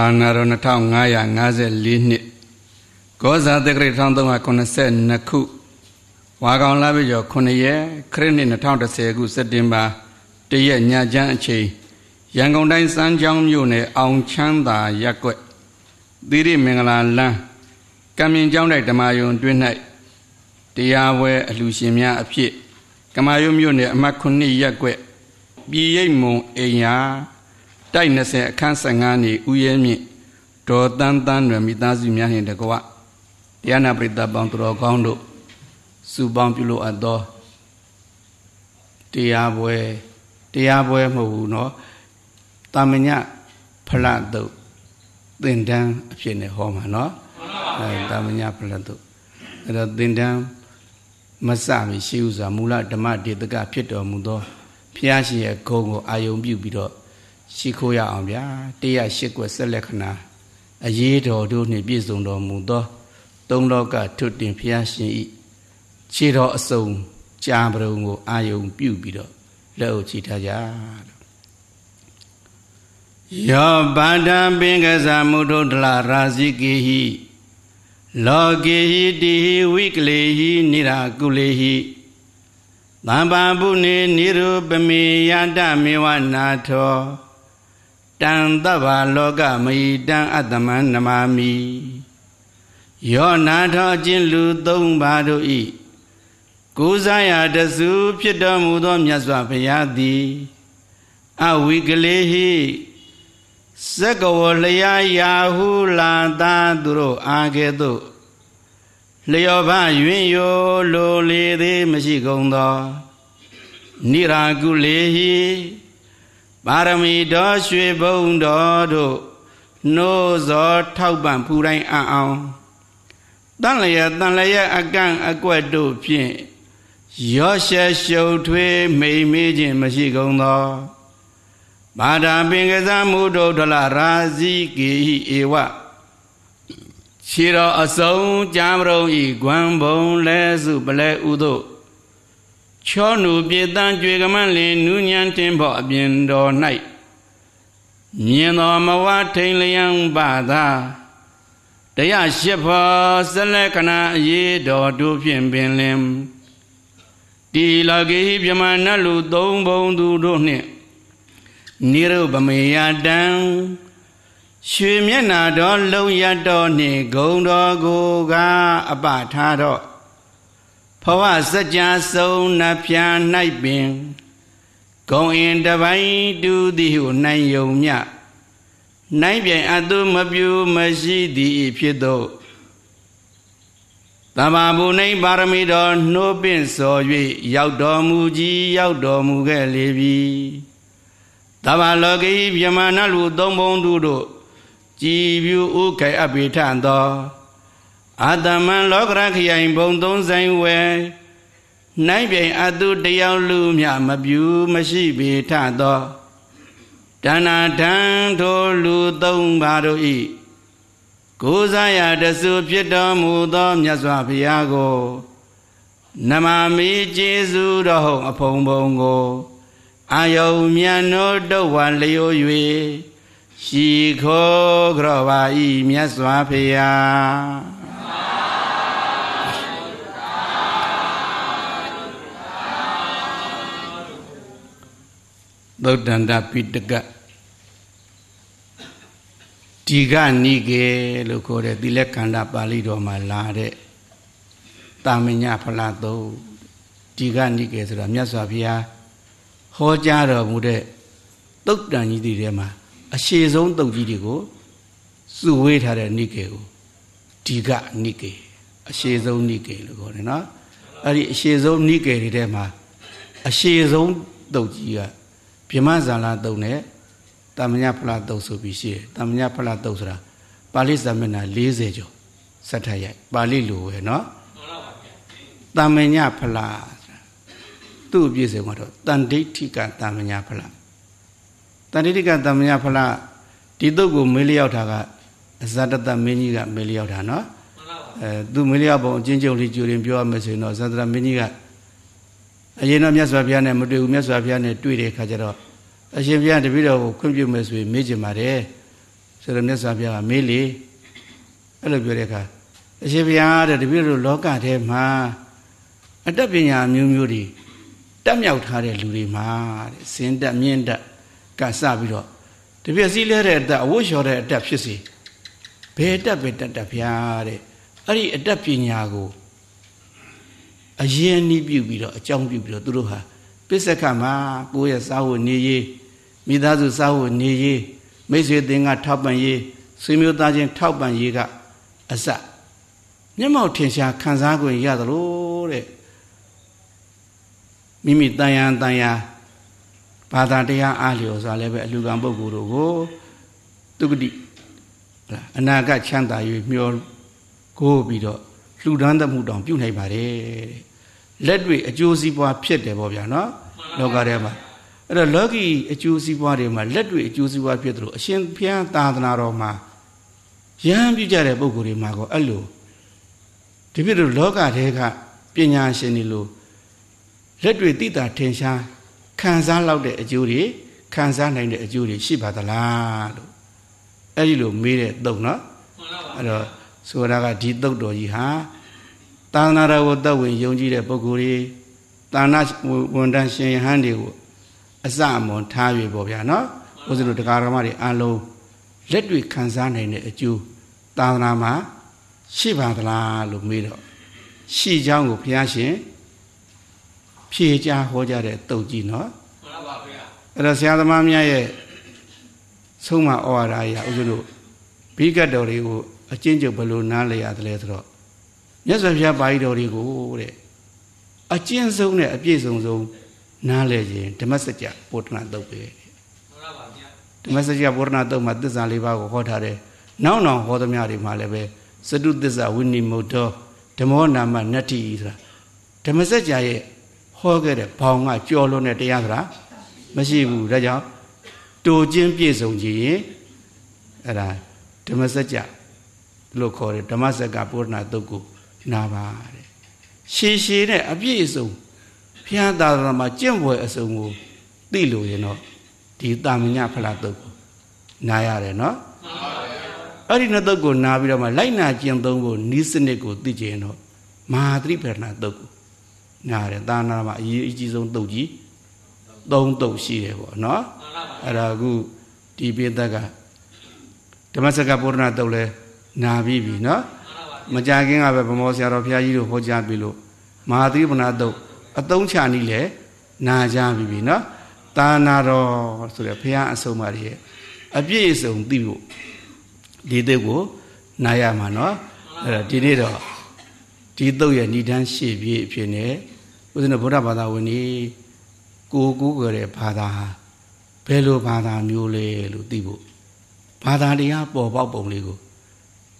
အာနာရော2554နှစ်ဂောဇာတက္ကရာ1392ခုဝါကောင်လပြည့်ကျော်9ရက်ခရစ်နှစ်2010ခုစက်တင်ဘာ1ရက်ညချမ်းအချိန်ရန်ကုန်တိုင်းစမ်းချောင်းမြို့နယ်အောင်ချမ်းသာရပ်ကွက်သီရိမင်္ဂလာလမ်းကံမြင့်ကျောင်းတိုက်ဓမ္မယုံတွင်း၌တရားဝဲအလှရှင်များအဖြစ် ကမာယုံမြို့နယ်အမှတ်9ရပ်ကွက်ပြည်ရိပ်မုံအိမ်ယာတိုက်20အခန်း15နေဥယျာဉ်မြင့်ဒေါ်တန်းတန်းတွင်မိသားစုများနှင့်တကွတရားနာပရိသတ်ပေါင်းသူတော်ကောင်းတို့စုပေါင်းပြုလုပ်အပ်သောတရားပွဲတရားပွဲမဟုတ်ဘူးเนาะတာမညဖလတ်တုတ်သင်တန်းအဖြစ်နဲ့ဟောမှာเนาะအဲတာမညဖလတ်တုတ်အဲ့တော့သင်တန်းမစမရှိဥစွာမူလဓမ္မဒေသကဖြစ်တော်မူသောဘုရားရှင်ရဲ့ဂုဏ်ကိုအာယုံပြုပြီးတော့ရှိခိုးရအောင်ဗျာတရားရှိကွယ်ဆက်လက္ခဏာအရေးတော်တို့နှင့်ပြည့်စုံတော်မူသော သုံးလောကထွတ်တင်ဖျားရှင်ဤခြေတော်အစုံကြာပရုံကို အာယုံပြုပြီးတော့လက်အုပ်ချထားကြယောဗာဒံပင်ကစားမုဒုဒလာရာဇိကေဟိလောကေဟိတိဟိဝိကလေဟိနိရာကုလေဟိသံဘာပုနေနိရုပမေယတမေဝနာထောတံသဗ္ဗလောကမယိတံအတမံနမာမိယောနာထောခြင်းလူသုံးပါတို့ဤကိုးစားရာတစုဖြစ်တော်မူသောမြတ်စွာဘုရားသည် အဝိကလေဟိစကဝလျာယာဟုလာတာသူတို့အာကဲ့သို့လျောဘယွင်ယိုလိုလေသေးမရှိကုန်သောနိရာကုလေဟိပါရမီတော်ရွှေဘုံတော်တို့နှိုးစောထောက်ပံ့ဖူတိုင်းအံ့အောင်တန်လျက်တန်လျက်အကန့်အကွက်တို့ဖြင့်ရောရှက်ရှုပ်ထွေးမိမ်မေးခြင်းမရှိကုန်သောဘာဒာပင်ကစားမှုတို့ထလရာဇီကေဟိဧဝခြေတော်အစုံကြာမရုံဤဂွမ်ဘုံလဲစုပလဲဥတို့ချောနုပြေတံကြွေကမန်းလင်နူးညံတင်ဖို့အပြင်တော်၌မြင်တော်မဝထိန်လျံပါသာတရားရှိဖို့ဇလက်ခဏအရေးတော်တို့ဖြင့်ပင်လင်တီလကေပြမဏလူသုံးဘုံသူတို့နှင့်နိရုပမေယတံရွှေမျက်နာတော်လုံရတော်နှင့်ဂုံတော်ကိုက အပထားတော်ဘဝစကြဆုံးနှပြ၌ပင်ဂုံအင်တပိုင်းတူသည်ဟုနိုင်ယုံမြနိုင်ပြိုင်အတုမပြူမရှိသည်ဖြစ်သောတမ္မာဘုန်ိပါရမီတော်နှိုးပင့်စော်၍ရောက်တော်မူကြီးရောက်တော်မူခဲ့လေပြီတမ္မာလောကီမြမဏလူသုံးဘုံသူတို့ကြည်ပြုဥက္ကေအပိထံတော်အာတမံလောကရခရိုင်ဘုံသုံးဆိုင်ဝယ်နိုင်ပြိန်အတုတယောက်လူမြမပြူမရှိပေထသောဒါနာဒံထိုလူသုံးပါတို့ဤကိုးစားရတဆူဖြစ်တော်မူသောမြတ်စွာဘုရားကို နမမိကျေးဇူးတော်အဖုံဘုံကိုအာယုံမြတ်နိုးတော့ဝလျို့၍ရှိခိုးကြောပါဤမြတ်စွာဘုရားသုတ်တန္တပိတကဒီကနိကေလို့ခေါ်တဲ့သီလကန္တာပါဠိတော်မှာလာတဲ့တာမညဖလာသုံးဒီကနိကေဆိုတာမြတ်စွာဘုရားဟောကြားတော်မူတဲ့သုတ်တန်ကြီးတွေထဲမှာ အရှိဆုံးသုတ်ကြီးတွေကိုစုဝေးထားတဲ့နိကေကိုဒီကနိကေအရှိဆုံးနိကေလို့ခေါ်တယ်နော်အဲ့ဒီအရှိဆုံးနိကေတွေထဲမှာအရှိဆုံးသုတ်ကြီးကဗြဟ္မဇာလာတုံနဲ့တမညဖလားတုံဆိုပြီးရှိတယ်တမညဖလားတုံဆိုတာပါဠိသမဏ40ကျော်စက်ထရိုက်ပါဠိလိုပဲเนาะတမညဖလားသူ့အပြည့်စုံကတော့တန်ဒိဋ္ဌိကတမညဖလားတန်ဒိဋ္ဌိကတမညဖလားဒီတုတ်ကိုမေးလျောက်တာကအဇတတမင်းကြီးကမေးလျောက်တာเนาะအဲသူမေးလျောက်ပုံအချင်းချင်းလေးကြိုတင်ပြောရမယ်ဆိုရင်တော့ဇတတမင်းကြီးကအရင်တော့မြတ်စွာဘုရားနဲ့မတွေ့ဘူးမြတ်စွာဘုရားနဲ့တွေ့တဲ့အခါကျတော့အရှင်ဘုရားတပည့်တော်ကိုခွင့်ပြုမယ်ဆိုရင်မေးကြပါတယ်ဆိုတော့မြတ်စွာဘုရားကမေးလေအဲ့လိုပြောတဲ့အခါအရှင်ဘုရားတဲ့တပည့်တော်လောကထဲမှာအတတ်ပညာမျိုးမျိုးတွေတက်မြောက်ထားတဲ့လူတွေမှာတဲ့စင်တက်မြင့်တက်ကစပြီးတော့တပည့်စည်းလဲတဲ့အတက်အဝတ်လျှော်တဲ့အတက်ဖြစ်စီဘယ်အတက်ပဲတက်တက်ဘုရားတဲ့အဲ့ဒီအတက်ပညာကိုအရင်နှီးပြုပြီးတော့အကြောင်းပြုပြီးတော့သူတို့ဟာပစ္စကမှာကိုယ့်ရဲ့စာဝတ်နေရေးမိသားစုစာဝတ်နေရေးမိတ်ဆွေတင်ကထောက်ပံ့ရေးဆွေမျိုးသားချင်းထောက်ပံ့ရေးကအစမျက်မှောက်ထင်ရှားခံစား권ရသလိုတဲ့မိမိတန်ရန်တန်ရဘာသာတရားအားလျော်စွာလည်းပဲအလူကံပုဂ္ဂိုလ်တို့ကိုသူပတိအနာဂတ်ချမ်းသာ၍မျောကိုးပြီးတော့လှူဒန်းသမှုတောင်ပြုနိုင်ပါတယ်တဲ့လက်တွေ့အကျိုးစီးပွားဖြစ်တယ်ပေါ့ဗျာနော်လောကထဲမှာအဲ့တော့လောကီအကျိုးစီးပွားတွေမှာလက်တွေ့အကျိုးစီးပွားဖြစ်တယ်လို့အရှင်ဘုရားသာသနာတော်မှာယဟန်ပြုကြတဲ့ပုံကိုယ်တွေမှာကောအဲ့လိုဒီပြည့်လို့လောကထဲကပညာရှင်တွေလို့လက်တွေ့သိတာထင်ရှားခံစားလောက်တဲ့အကျိုးတွေခံစားနိုင်တဲ့အကျိုးတွေရှိပါသလားလို့အဲ့ဒီလိုမေးတဲ့တုံနော်အဲ့တော့ဆိုတာကဒီတုတ်တော်ကြီးဟာသာသနာတော်ကိုသက်ဝင်ယုံကြည်တဲ့ပုဂ္ဂိုလ်တွေသာနာဝန်တန်ရှင်ယဟန်တွေကိုအစအမွန်ထားပြီပေါ့ဗျာနော်ဦးဇင်းတို့တရားဓမ္မတွေအလုံးလက်တွေ့ခံစားနိုင်တဲ့အကျိုးသာသနာမှာရှိပါသလားလို့မေးတော့ရှိကြောင်းကိုဘုရားရှင်ဖြေကြားဟောကြားတဲ့တုတ်ကြီးနော်မှန်ပါဗျာအဲ့တော့ဆရာသမားများရဲ့ဆုံးမဩဝါဒအရာဦးဇင်းတို့ဘိကတ်တော်တွေကိုအကျဉ်းချုပ်ဘယ်လိုနားလည်ရသလဲဆိုတော့မြတ်စွာဘုရားပါဠိတော်တွေကိုတဲ့အကျဉ်းဆုံးနဲ့အပြည့်စုံဆုံးနားလည်ရင်ဓမ္မစကြာပုဒ္ဒနာတုတ်ပဲဟုတ်ပါပါဗျာဓမ္မစကြာပုဒ္ဒနာတုတ်မှာသစ္စာလေးပါးကိုဟောထားတယ်နောက်နောက်ဟောသမျှတွေမှာလည်းပဲစတုသစ္စာဝိနိမုဒ္ဒောဓမ္မောနာမနတ္တိဆိုတာဓမ္မစကြာရဲ့ဟောခဲ့တဲ့ဘောင်ကကြော်လွန်တဲ့တရားဆိုတာမရှိဘူးဒါကြောင့်တိုခြင်းပြည့်စုံခြင်းရင်အဲ့ဒါဓမ္မစကြာလို့ခေါ်တယ်ဓမ္မစက္ကပုဒ္ဒနာတုတ်ကိုနာပါတဲ့ရှည်ရှည်နဲ့အပြည့်အစုံဘုရားသာသနာမှာကျင့်ပွဲအစုံကိုသိလို့ရင်တော့ဒီတာမညဖလားတုတ်ကိုနားရတယ်နော်မှန်ပါဗျာအဲ့ဒီနှစ်တုတ်ကိုနားပြီးတော့မှလိုက်နာကျင့်သုံးဖို့နီးစနစ်ကိုသိကျင်တော့မဟာသတိပ္ပဏတုတ်ကိုနားရတယ်သာနာမှာအရေးအကြီးဆုံးတုတ်ကြီးသုံးတုတ်ရှိတယ်ပေါ့နော်အဲ့ဒါအခုဒီပိသက်ကဓမ္မစကပုရဏတုတ်လဲနာပြီးပြီနော်မကြခင်ကပဲဗမောဆရာတော်ဘုရားကြီးတို့ဟောကြားပြီလို့မဟာသီပနာတုတ်အသုံးချနည်းလေနာကြပြီပြီနော်တာနာတော်ဆိုတဲ့ဘုရားအဆုံးအမတွေရဲ့အပြည့်အစုံသိဖို့ဒီတုတ်ကိုနာရမှာနော်အဲ့ဒါဒီနေ့တော့ဒီတုတ်ရဲ့ဏ္ဍန်းရှေ့ပြေးအဖြစ်နဲ့ဦးဇင်းတို့ဗုဒ္ဓဘာသာဝင်ကြီးကိုကိုကြတဲ့ဘာသာဘယ်လိုဘာသာမျိုးလဲလို့သိဖို့ဘာသာတရားပေါ်ပေါက်ပုံလေးကို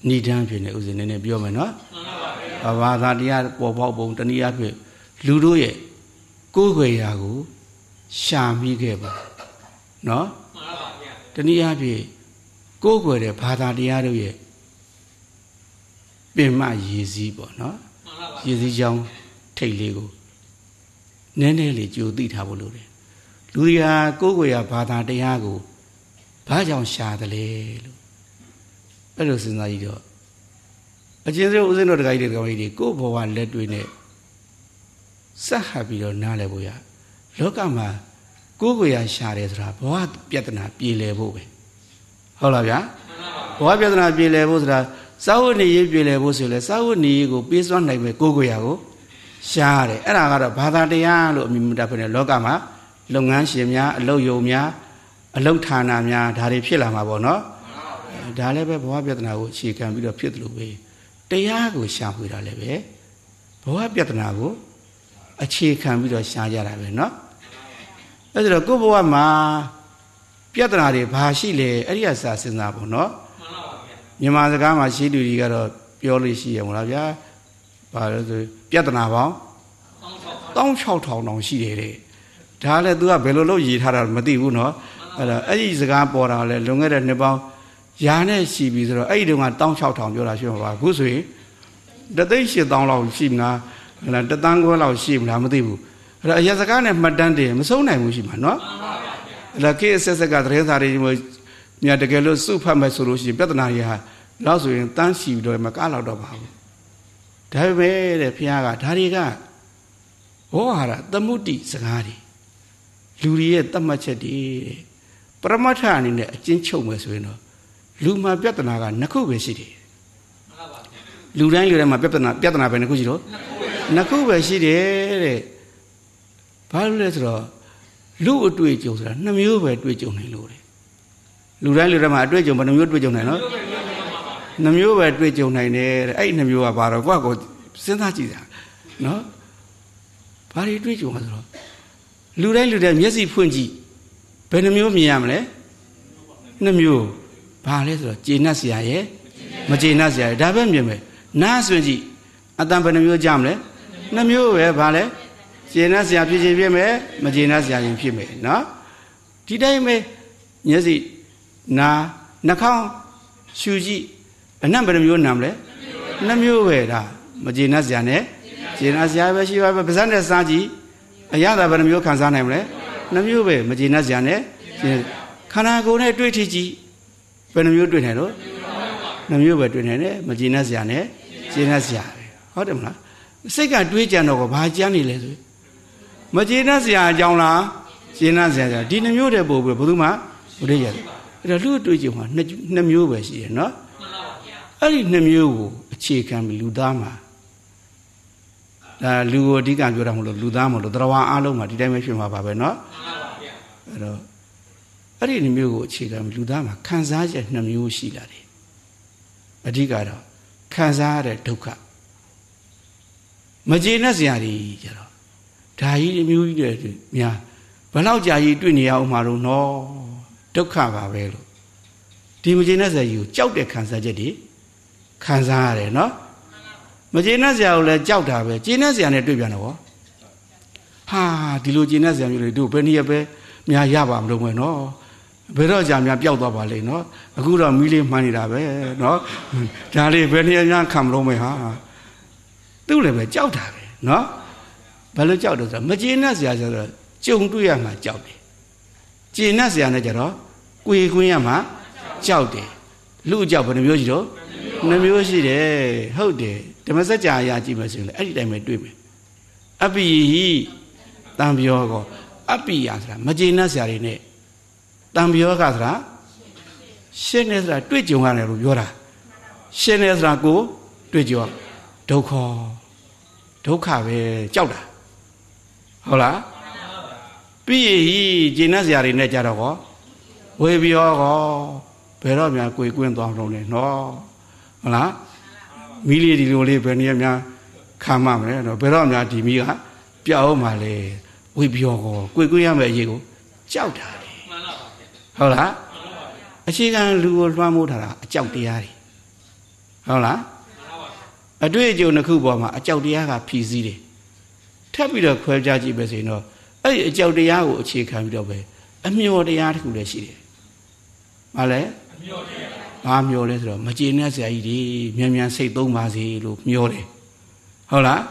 ဏိဒံဖြစ်နေဥစဉ်နည်းနည်းပြောမယ်နော်မှန်ပါပါဘာသာတရားပေါ်ပေါက်ပုံတနည်းအားဖြင့်လူတို့ရဲ့ကိုယ်ခွေရာ ကိုရှာမိခဲ့ပါနော်မှန်ပါပါတနည်းအားဖြင့်ကိုယ်ခွေတဲ့ဘာသာတရားတို့ရဲ့ပင်မရည်စည်းပေါ့နော်ရည်စည်းကြောင်းထိတ်လေးကိုနည်းနည်းလေးကြိုသိထားဖို့လိုတယ်လူတွေကကိုယ်ခွေရာဘာသာတရားကိုဘာကြောင့်ရှာတယ်လဲလို့အဲ့လိုစဉ်းစားကြည့်တော့အချင်းစရုပ်ဦးစင်းတို့တခါကြီးတွေတခါကြီးတွေကိုယ့်ဘဝလက်တွေ့နဲ့စက်ဟပ်ပြီးတော့နားလည်ဖို့ရလောကမှာကိုယ်ကိုယ်ရရှာတယ်ဆိုတာဘဝပြဿနာပြေလည်ဖို့ပဲဟုတ်လားဗျာဘဝပြဿနာပြေလည်ဖို့ဆိုတာစာဝတ်နေရေးပြေလည်ဖို့ဆိုလဲစာဝတ်နေရေးကိုပေးစွမ်းနိုင်မယ်ကိုယ်ကိုယ်ရကိုရှားတယ်အဲ့ဒါကတော့ဘာသာတရားလို့အမိမတတ်ဖြစ်နေလောကမှာလုပ်ငန်းရှင်များအလုပ်ယုံများအလုပ်ဌာနများဒါတွေဖြစ်လာမှာပေါ့နော်ဒါလည်းပဲဘဝပြဿနာကို အခြေခံပြီးတော့ဖြစ်တယ်လို့ပဲတရားကိုရှာဖွေတာလည်းပဲဘဝပြဿနာကိုအခြေခံပြီးတော့ရှားကြတာပဲเนาะအဲ့ဒါတော့ကိုယ့်ဘဝမှာပြဿနာတွေဘာရှိလဲအဲ့ဒီအစားစဉ်းစားဖို့เนาะမြန်မာစကားမှာရှိလူတွေကတော့ပြောလို့ရှိရမလားဗျာဘာလို့ဆိုပြဿနာပေါင်း16000တောင်ရှိတယ်တဲ့ဒါလည်း तू ကဘယ်လိုလုပ်ရေးထားတာမသိဘူးเนาะအဲ့ဒါအဲ့ဒီစကားပေါ်တာလည်းလွန်ခဲ့တဲ့နှစ်ပေါင်းရာနဲ့ရှိပြီဆိုတော့အဲ့ဒီတုန်းက16000ပြောတာရှိမှာပါအခုဆိုရင်တသိန်း8000လောက်ရှိမလားဟလာတသန်းခွဲလောက်ရှိမလားမသိဘူးအဲ့တော့အရစကားနဲ့မှတ်တမ်းတင်မဆုံးနိုင်ဘူးရှိမှာနော်မှန်ပါဗျာအဲ့ဒါ KSS ကသတင်းစာတွေမြတ်တကယ်လို့စုဖတ်မယ်ဆိုလို့ရှိရင်ပြဿနာရဟာနောက်ဆိုရင်တန်းရှိပြီးတော့မကလောက်တော့ပါဘူးဒါပေမဲ့တဲ့ဘုရားကဒါတွေကဟောဟာရသမုတိစကားတွေလူတွေရဲ့တတ်မှတ်ချက်တွေပရမတ္ထအနေနဲ့အချင်းချုပ်မယ်ဆိုရင်တော့လူမှာပြဿနာကနှစ်ခုပဲရှိတယ်လူတိုင်းလူတိုင်းမှာပြဿနာပြဿနာပဲနှစ်ခုရှိတော့နှစ်ခုပဲရှိတယ်တဲ့ဘာလို့လဲဆိုတော့လူအတွေ့အကြုံဆိုတာနှမျိုးပဲတွေ့ကြုံနိုင်လို့တယ်လူတိုင်းလူတိုင်းမှာအတွေ့အကြုံဘယ်နှမျိုးတွေ့ကြုံနိုင်နော်နှမျိုးပဲတွေ့ကြုံနိုင်တယ်တဲ့အဲ့နှမျိုးကဘာတော့ကိုယ့်ကိုစဉ်းစားကြည့်တာနော်ဘာတွေတွေ့ကြုံလဲဆိုတော့လူတိုင်းလူတိုင်းမျက်စိဖွင့်ကြည့်ဘယ်နှမျိုးမြင်ရမလဲနှမျိုးဘာလဲဆိုတော့ကျေနပ်စရာရဲ့မကျေနပ်စရာရဲ့ဒါပဲမြင်မယ်နားဆိုရင်ကြည့်အတန်ဘယ်နှမျိုးကြမလဲနှမျိုးပဲဘာလဲကျေနပ်စရာဖြစ်ခြင်းဖြစ်မယ်မကျေနပ်စရာရင်ဖြစ်မယ်နော်ဒီတိုင်းပဲမျက်စိနာနှာခေါင်းရှူကြည့်အနံ့ဘယ်နှမျိုးနာမလဲနှမျိုးပဲဒါမကျေနပ်စရာနဲ့ကျေနပ်စရာပဲရှိပါပဲပါးစပ်နဲ့စားကြည့်အရသာဘယ်နှမျိုးခံစားနိုင်မလဲနှမျိုးပဲမကျေနပ်စရာနဲ့ခန္ဓာကိုယ်နဲ့တွေ့ထိကြည့်ဘယ်နှမျိုးတွေ့နေတော့နှမျိုးပဲတွေ့နေတယ်မကျေနပ်စရာနဲ့ကျေနပ်စရာပဲဟုတ်တယ်မလားစိတ်ကတွေးကြံတော့ကဘာကြမ်းနေလဲဆိုမကျေနပ်စရာအကြောင်းလားကျေနပ်စရာဒီနှမျိုးတည်းပို့ပြီးဘယ်သူမှမတွေ့ရတယ်အဲ့တော့လူတွေးကြံမှာနှစ်မျိုးပဲရှိတယ်နော်အဲ့ဒီနှစ်မျိုးကိုအခြေခံပြီးလူသားမှာဒါလူကိုအဓိကပြောတာမဟုတ်လို့လူသားမဟုတ်လို့သတ္တဝါအလုံးမှာဒီတိုင်းပဲဖြစ်မှာပါပဲเนาะအဲ့တော့အဲ့ဒီနှမျိုးကိုအခြေခံလူသားမှာခံစားချက်နှမျိုးရှိလာတယ်အဓိကတော့ခံစားရတဲ့ဒုက္ခမကျေနပ်စရာတွေကြတော့ဓာကြီးမျိုးကြီးတွေများဘလောက်ကြာကြီးတွေ့နေရအောင်မှာတော့နော်ဒုက္ခပါပဲလို့ဒီမကျေနပ်စရာကြီးကိုကြောက်တဲ့ခံစားချက်တွေခံစားရတယ်နော်မကျေနပ်စရာကိုလည်းကြောက်တာပဲကျေနပ်စရာနဲ့တွေ့ပြန်တော့ဟာဒီလိုကျေနပ်စရာမျိုးတွေတို့ဘယ်နည်းပဲများရပါမလို့မယ်နော်ဘယ်တော့ကြာများပျောက်သွားပါလိမ့်နော်အခုတော့မီးလေးမှန်းနေတာပဲနော်ဒါလေးဘယ်နေရာများခံမလို့မေဟာသူ့လည်းပဲကြောက်တာပဲနော်ဘယ်လိုကြောက်တော့ဆိုမကျေနပ်စရာဆိုတော့ကြုံတွေ့ရမှာကြောက်တယ်ကျေနပ်စရာနဲ့ကြတော့ကိုယ်ခွင်းရမှာကြောက်တယ်လူကြောက်ဘယ်နှမျိုးရှိတော့နှမျိုးရှိတယ်ဟုတ်တယ်ဓမ္မစကြာအရာကြည့်မယ်ဆိုရင်လည်းအဲ့ဒီတိုင်းပဲတွေ့မယ်အပိဟိတံပြောကောအပိယဆိုတာမကျေနပ်စရာတွေနဲ့တံပြောကဆိုတာရှင်းနေဆိုတာတွေ့ကြုံရတယ်လို့ပြောတာရှင်းနေဆိုတာကိုတွေ့ကြုံဒုက္ခဒုက္ခပဲကြောက်တာဟုတ်လားပြီးရင်ဂျင်းနဲ့ဆရာတွေနဲ့ကြတော့ကောဝေပြောကောဘယ်တော့များကိုယ်ကွင်းသွားတော့လဲနော်ဟုတ်လားမိလေးဒီလိုလေးဘယ်နည်းများခံမမလဲတော့ဘယ်တော့များဒီမိကပြောင်းအောင်ပါလေဝေပြောကောကိုယ်ကွင်းရမယ့်အရေးကိုကြောက်တာဟုတ်လားအခြေခံလူကိုလွှမ်းမိုးထားတာအကြောက်တရားတွေဟုတ်လားအတွေ့အကြုံတစ်ခုပေါ်မှာ အကြောက်တရားကဖြည်စည်းတယ်ထပ်ပြီးတော့ခွဲခြားကြည့်ပဲဆိုရင်တော့အဲ့ဒီအကြောက်တရားကိုအခြေခံပြီးတော့ပဲအမျော်တရားတစ်ခုလည်းရှိတယ်မလဲအမျော်တရားဘာမျောလဲဆိုတော့မကျေနပ်စရာကြီးတွေမြန်မြန်စိတ်သုံးပါစေလို့မျောတယ်ဟုတ်လား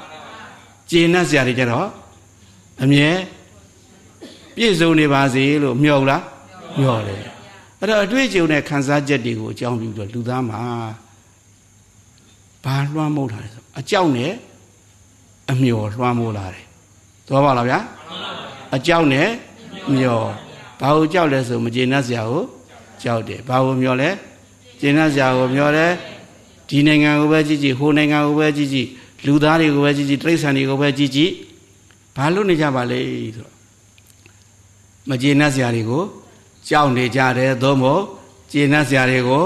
ကျေနပ်စရာတွေကြတော့အမြဲပြည့်စုံနေပါစေလို့မျောဘူးလားညော့တယ်အဲ့တော့အတွေ့အကြုံနဲ့ခံစားချက်တွေကိုအကြောင်းပြုတော့လူသားမှာဘာလွှမ်းမိုးထားလဲဆိုအကြောက်နဲ့အမျော်လွှမ်းမိုးလာတယ်သွားပါလားဗျာအကြောက်နဲ့မျော်ဘာကိုကြောက်လဲဆိုမကျေနပ်စရာကိုကြောက်တယ်ဘာကိုမျော်လဲကျေနပ်စရာကိုမျော်တယ်ဒီနိုင်ငံကိုပဲကြည့်ကြည့်ဟိုနိုင်ငံကိုပဲကြည့်ကြည့်လူသားတွေကိုပဲကြည့်ကြည့်တိရစ္ဆာန်တွေကိုပဲကြည့်ကြည့်ဘာလို့နေကြပါလဲဆိုတော့မကျေနပ်စရာတွေကိုကြောက်နေကြတယ်သို့မဟုတ်ကျေနပ်စရာတွေကို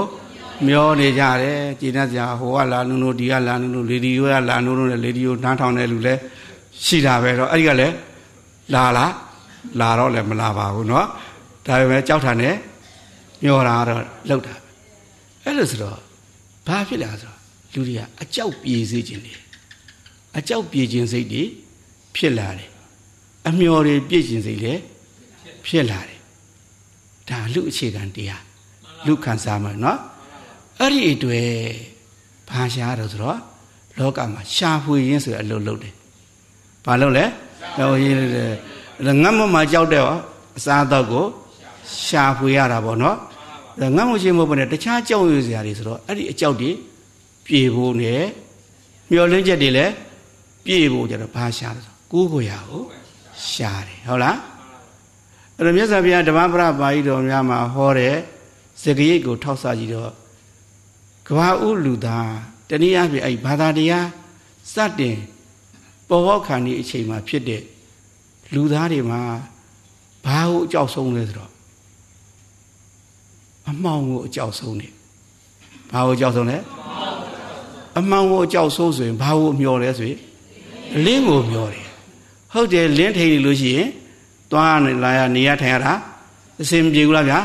မျောနေကြတယ်ကျေနပ်စရာဟိုကလာနုနုဒီကလာနုနုလေဒီယိုကလာနုနုနဲ့လေဒီယိုနှားထောင်တဲ့လူလည်းရှိတာပဲတော့အဲ့ဒီကလည်းလာလားလာတော့လည်းမလာပါဘူးเนาะဒါပေမဲ့ကြောက်တာနဲ့မျောတာတော့လောက်တာပဲအဲ့လိုဆိုတော့ဘာဖြစ်လဲဆိုတော့လူတွေကအကြောက်ပြေစေခြင်းတွေအကြောက်ပြေခြင်းစိတ်တွေဖြစ်လာတယ်အမျော်တွေပြည့်ခြင်းစိတ်လည်းဖြစ်လာတယ်ဒါလူအခြေခံတရားလူခံစားမှာเนาะအဲ့ဒီအတွက်ဘာရှားတော့ဆိုတော့လောကမှာရှာဖွေရင်းဆိုတဲ့အလုပ်လုပ်တယ်ဘာလုပ်လဲဟိုရေးတယ်ငတ်မမကြောက်တဲ့အစားတော့ကို ရှာဖွေရတာပေါ့เนาะငတ်မချင်းမဟုတ်ဘူးနဲ့တခြားကြောက်ရွံ့စရာတွေဆိုတော့အဲ့ဒီအကြောက်တွေပြေဖို့နဲ့မျောလင်းချက်တွေလည်းပြေဖို့ကြတော့ဘာရှားလဲကိုကိုရာကိုရှားတယ်ဟုတ်လားအဲ့တော့မြတ်စွာဘုရားဓမ္မပရပါဠိတော်များမှာဟောတဲ့စကရိတ်ကိုထောက်ဆကြည့်တော့ကဘာဥလူသားတနည်းအားဖြင့်အဲ့ဘာသာတရားစတင်ပေါ်ပေါက်ခါနေအချိန်မှာဖြစ်တဲ့လူသားတွေမှာဘာကိုအကြောက်ဆုံးလဲဆိုတော့အမှောင်ကိုအကြောက်ဆုံးတယ်ဘာကိုအကြောက်ဆုံးလဲအမှောင်ကိုအကြောက်ဆုံးဆိုရင်ဘာကိုမျောလဲဆိုရင်လင်းကိုမျောတယ်ဟုတ်တယ်လင်းထိန်နေလို့ရှိရင်သွားနေလာရနေရထိုင်ရတာအစင်ပြေဘူးလားဗျာ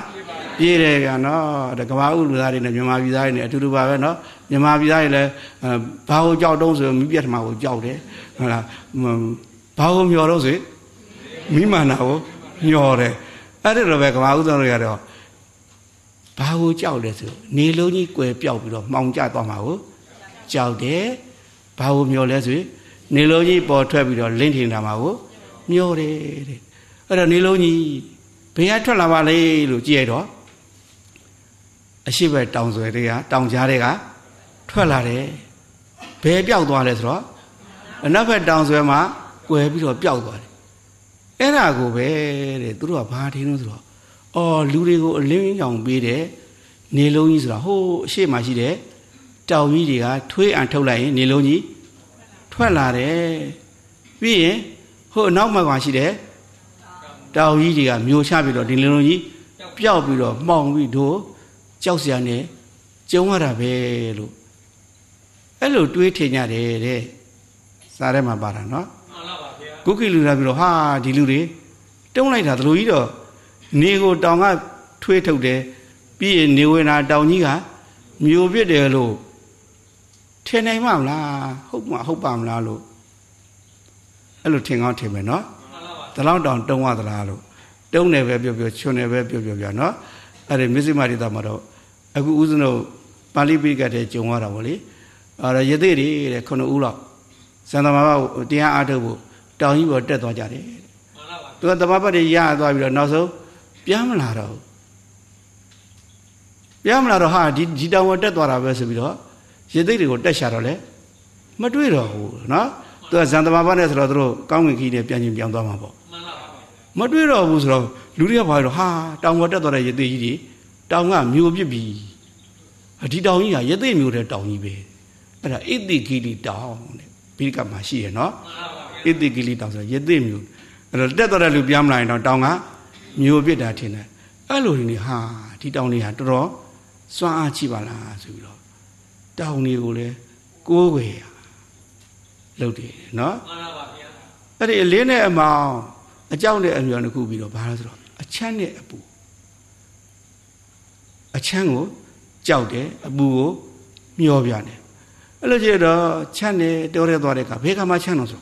ပြေတယ်ဗျာနော်တကဘာဥလူသားတွေနဲ့မြန်မာပြည်သားတွေနဲ့အတူတူပါပဲနော်မြန်မာပြည်သားတွေလည်းဘာကိုကြောက်တုံးဆိုမိပြတ်ထမကိုကြောက်တယ်ဟုတ်လားဘာကိုမျောတော့ဆိုမိမာနာကိုမျောတယ်အဲ့ဒါလိုပဲကဘာဥသားတွေကတော့ဘာကိုကြောက်လဲဆိုနေလုံးကြီးကွယ်ပြောက်ပြီးတော့မှောင်ကျသွားမှာကိုကြောက်တယ်ဘာကိုမျောလဲဆိုနေလုံးကြီးပေါ်ထွက်ပြီးတော့လင့်ထင်တာမှာကိုမျောတယ်တဲ့အဲ့တော့နေလုံးကြီးဘယ်ကထွက်လာပါလဲလို့ကြည့်ရတော့အရှိဘက်တောင်ဆွဲတွေကတောင်ကြားတွေကထွက်လာတယ်ဘယ်ပြောက်သွားလဲဆိုတော့အနောက်ဘက်တောင်ဆွဲမှာ ကွယ်ပြီးတော့ပျောက်သွားတယ်အဲ့ဒါကိုပဲတဲ့သူတို့ကဘာထင်လို့ဆိုတော့အော်လူတွေကိုအလင်းရောင်ပေးတယ်နေလုံးကြီးဆိုတာဟိုးအရှိမရှိတဲ့တောင်ကြီးတွေကထွေးအံထုတ်လိုက်ရင် နေလုံးကြီးထွက်လာတယ်ပြီးရင်ဟိုအနောက်မှာရှိတဲ့တောင်ကြီးတွေကမျိုးချပြီးတော့ဒီလင်းလုံးကြီးပျောက်ပြီးတော့မှောင်ပြီးတို့ကြောက်စရာနဲ့ကျုံရတာပဲလို့အဲ့လိုတွေးထင်ကြတယ်တဲ့စားထဲမှာပါတာနော်မှန်ပါဗျာကုကီလူလာပြီးတော့ဟာဒီလူတွေတုံးလိုက်တာဒီလိုကြီးတော့နေကိုတောင်ကထွေးထုတ်တယ်ပြီးရင်နေဝင်တာတောင်ကြီးကမျိုးပြစ်တယ်လို့ထင်နိုင်မှမလားဟုတ်မှာဟုတ်ပါမလားလို့အဲ့လိုထင်ကောင်းထင်မယ်နော်ဒီလောက်တောင်တုံးရသလားလို့တုံးတယ်ပဲပြောပြောချွန်တယ်ပဲပြောပြောပြနော်အဲ့ဒီမြစ်စိမရိတာမှာတော့အခုဦးဇနုပါဠိပိကတ်ထဲကျုံရတာဗောလေအဲ့ဒါယသိတွေတဲ့ခုနှစ်ဦးလောက်စံသမာဘတရားအားထုတ်ဖို့တောင်ကြီးပေါ်တက်သွားကြတယ်သူကသဘာဝတွေရသွားပြီးတော့နောက်ဆုံးပြန်မလာတော့ပြန်မလာတော့ဟာဒီဒီတောင်ပေါ်တက်သွားတာပဲဆိုပြီးတော့ရသိတွေကိုတက်ရှာတော့လေမတွေ့တော့ဘူးเนาะသူကဇန်တဘာဘနဲ့ဆိုတော့သူတို့ကောင်းငင်ခီးနဲ့ပြန်ချင်းပြန်သွားမှာပေါ့မတွေ့တော့ဘူးဆိုတော့လူတွေကဘာလို့ဟာတောင်ပေါ်တက်သွားတဲ့ရသေးကြီးတွေတောင်ကမျိုးပြစ်ပြီအဒီတောင်ကြီးကရသေးမျိုးတဲ့တောင်ကြီးပဲအဲ့ဒါဣတိကိလိတောင်တဲ့ဘိကမှာရှိရနော်ဣတိကိလိတောင်ဆိုရသေးမျိုးအဲ့တော့တက်သွားတဲ့လူပြန်မလာရင်တော့တောင်ကမျိုးပြစ်တာထင်တယ်အဲ့လိုတွေဟာဒီတောင်တွေဟာတော်တော်စွမ်းအားချိပါလားဆိုပြီးတော့တောင်တွေကိုလည်းကိုးွယ်လုပ်တယ်နော်မှန်ပါပါဗျာအဲ့ဒီအလင်းနဲ့အမောင်အကြောက်နဲ့အရွံတစ်ခုပြီးတော့ဘာလဲဆိုတော့အချမ်းနဲ့အပူအချမ်းကိုကြောက်တယ်အပူကို မျောပြတယ်အဲ့လိုကြည့်တော့ချမ်းနဲ့တောထဲသွားတဲ့အခါဘယ်ကမှချမ်းတော့ဆို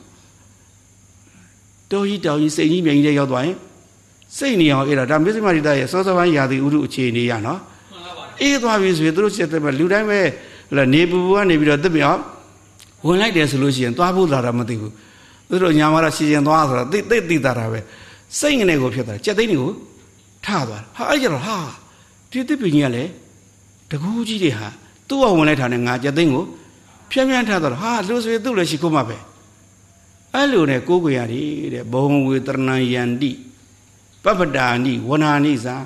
တောကြီးတောင်ကြီးစိတ်ကြီးမြင်ကြီးတဲ့ရောက်သွားရင်စိတ်နေအောင်အဲ့ဒါဒါမစ္စမရိတရဲ့စောစောပိုင်းရာသီဥတုအခြေအနေရနော်အေးသွားပြီဆိုရင်တို့ချက်တဲ့လူတိုင်းပဲနေပူပူကနေပြီးတော့သစ်မြောက်ဝင်လိုက်တယ်ဆိုလို့ရှိရင်သွားဖို့လာတာမသိဘူးသူတို့ညာမရစီရင်သွားဆိုတာသိသိသိတာတာပဲစိတ်ငနေကိုဖြစ်တာကြက်သိန်းတွေကိုထသွားတာဟာအဲ့ကြတော့ဟာဒီသစ်ပင်ကြီးကလည်းတကူးကြီးတွေဟာသူ့အဝင်လိုက်တာနဲ့ငါကြက်သိန်းကိုဖြန်းဖြန်းထသွားတာဟာလူဆွေသူ့လည်းရှိခိုးမှာပဲအဲ့လိုနဲ့ကိုကိုရည်တဲ့ဘုံဝေတရဏယန္တိပပဒါနိဝနာနိစာ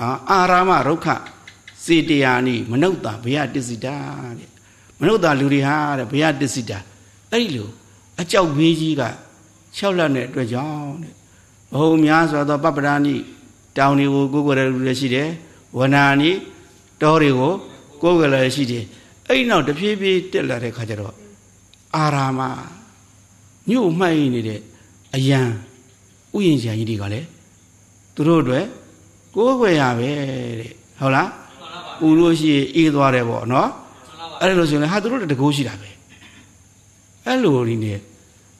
အာအာရာမရုခစေတယာနိမနုဿာဘယတစ္စိတာတဲ့မနုဿာလူတွေဟာတဲ့ဘယတစ္စိတာအဲ့ဒီလိုအကြောက်ဘေးကြီးက၆လနဲ့အတွက်ကြောင့်တဲ့ဘုံများစွာသောပပ္ပဒါနိတောင်တွေကိုကိုယ်ကိုယ်ရလူတွေရှိတယ်ဝနာနိတောတွေကိုကိုယ်ကိုယ်ရရှိတယ်အဲ့နောက်တဖြည်းဖြည်းတက်လာတဲ့ခါကျတော့အာရာမညို့မှိုက်နေတဲ့အယံဥယျာဉ်ဆရာကြီးတွေကလည်းသူတို့အတွက်ကိုယ်ခွေရပဲတဲ့ဟုတ်လားပူလို့ရှိရင်အေးသွားတယ်ပေါ့နော်အဲ့ဒါလို့ဆိုရင်ဟာသူတို့တကူရှိတာပဲအဲ့လိုကြီးနေ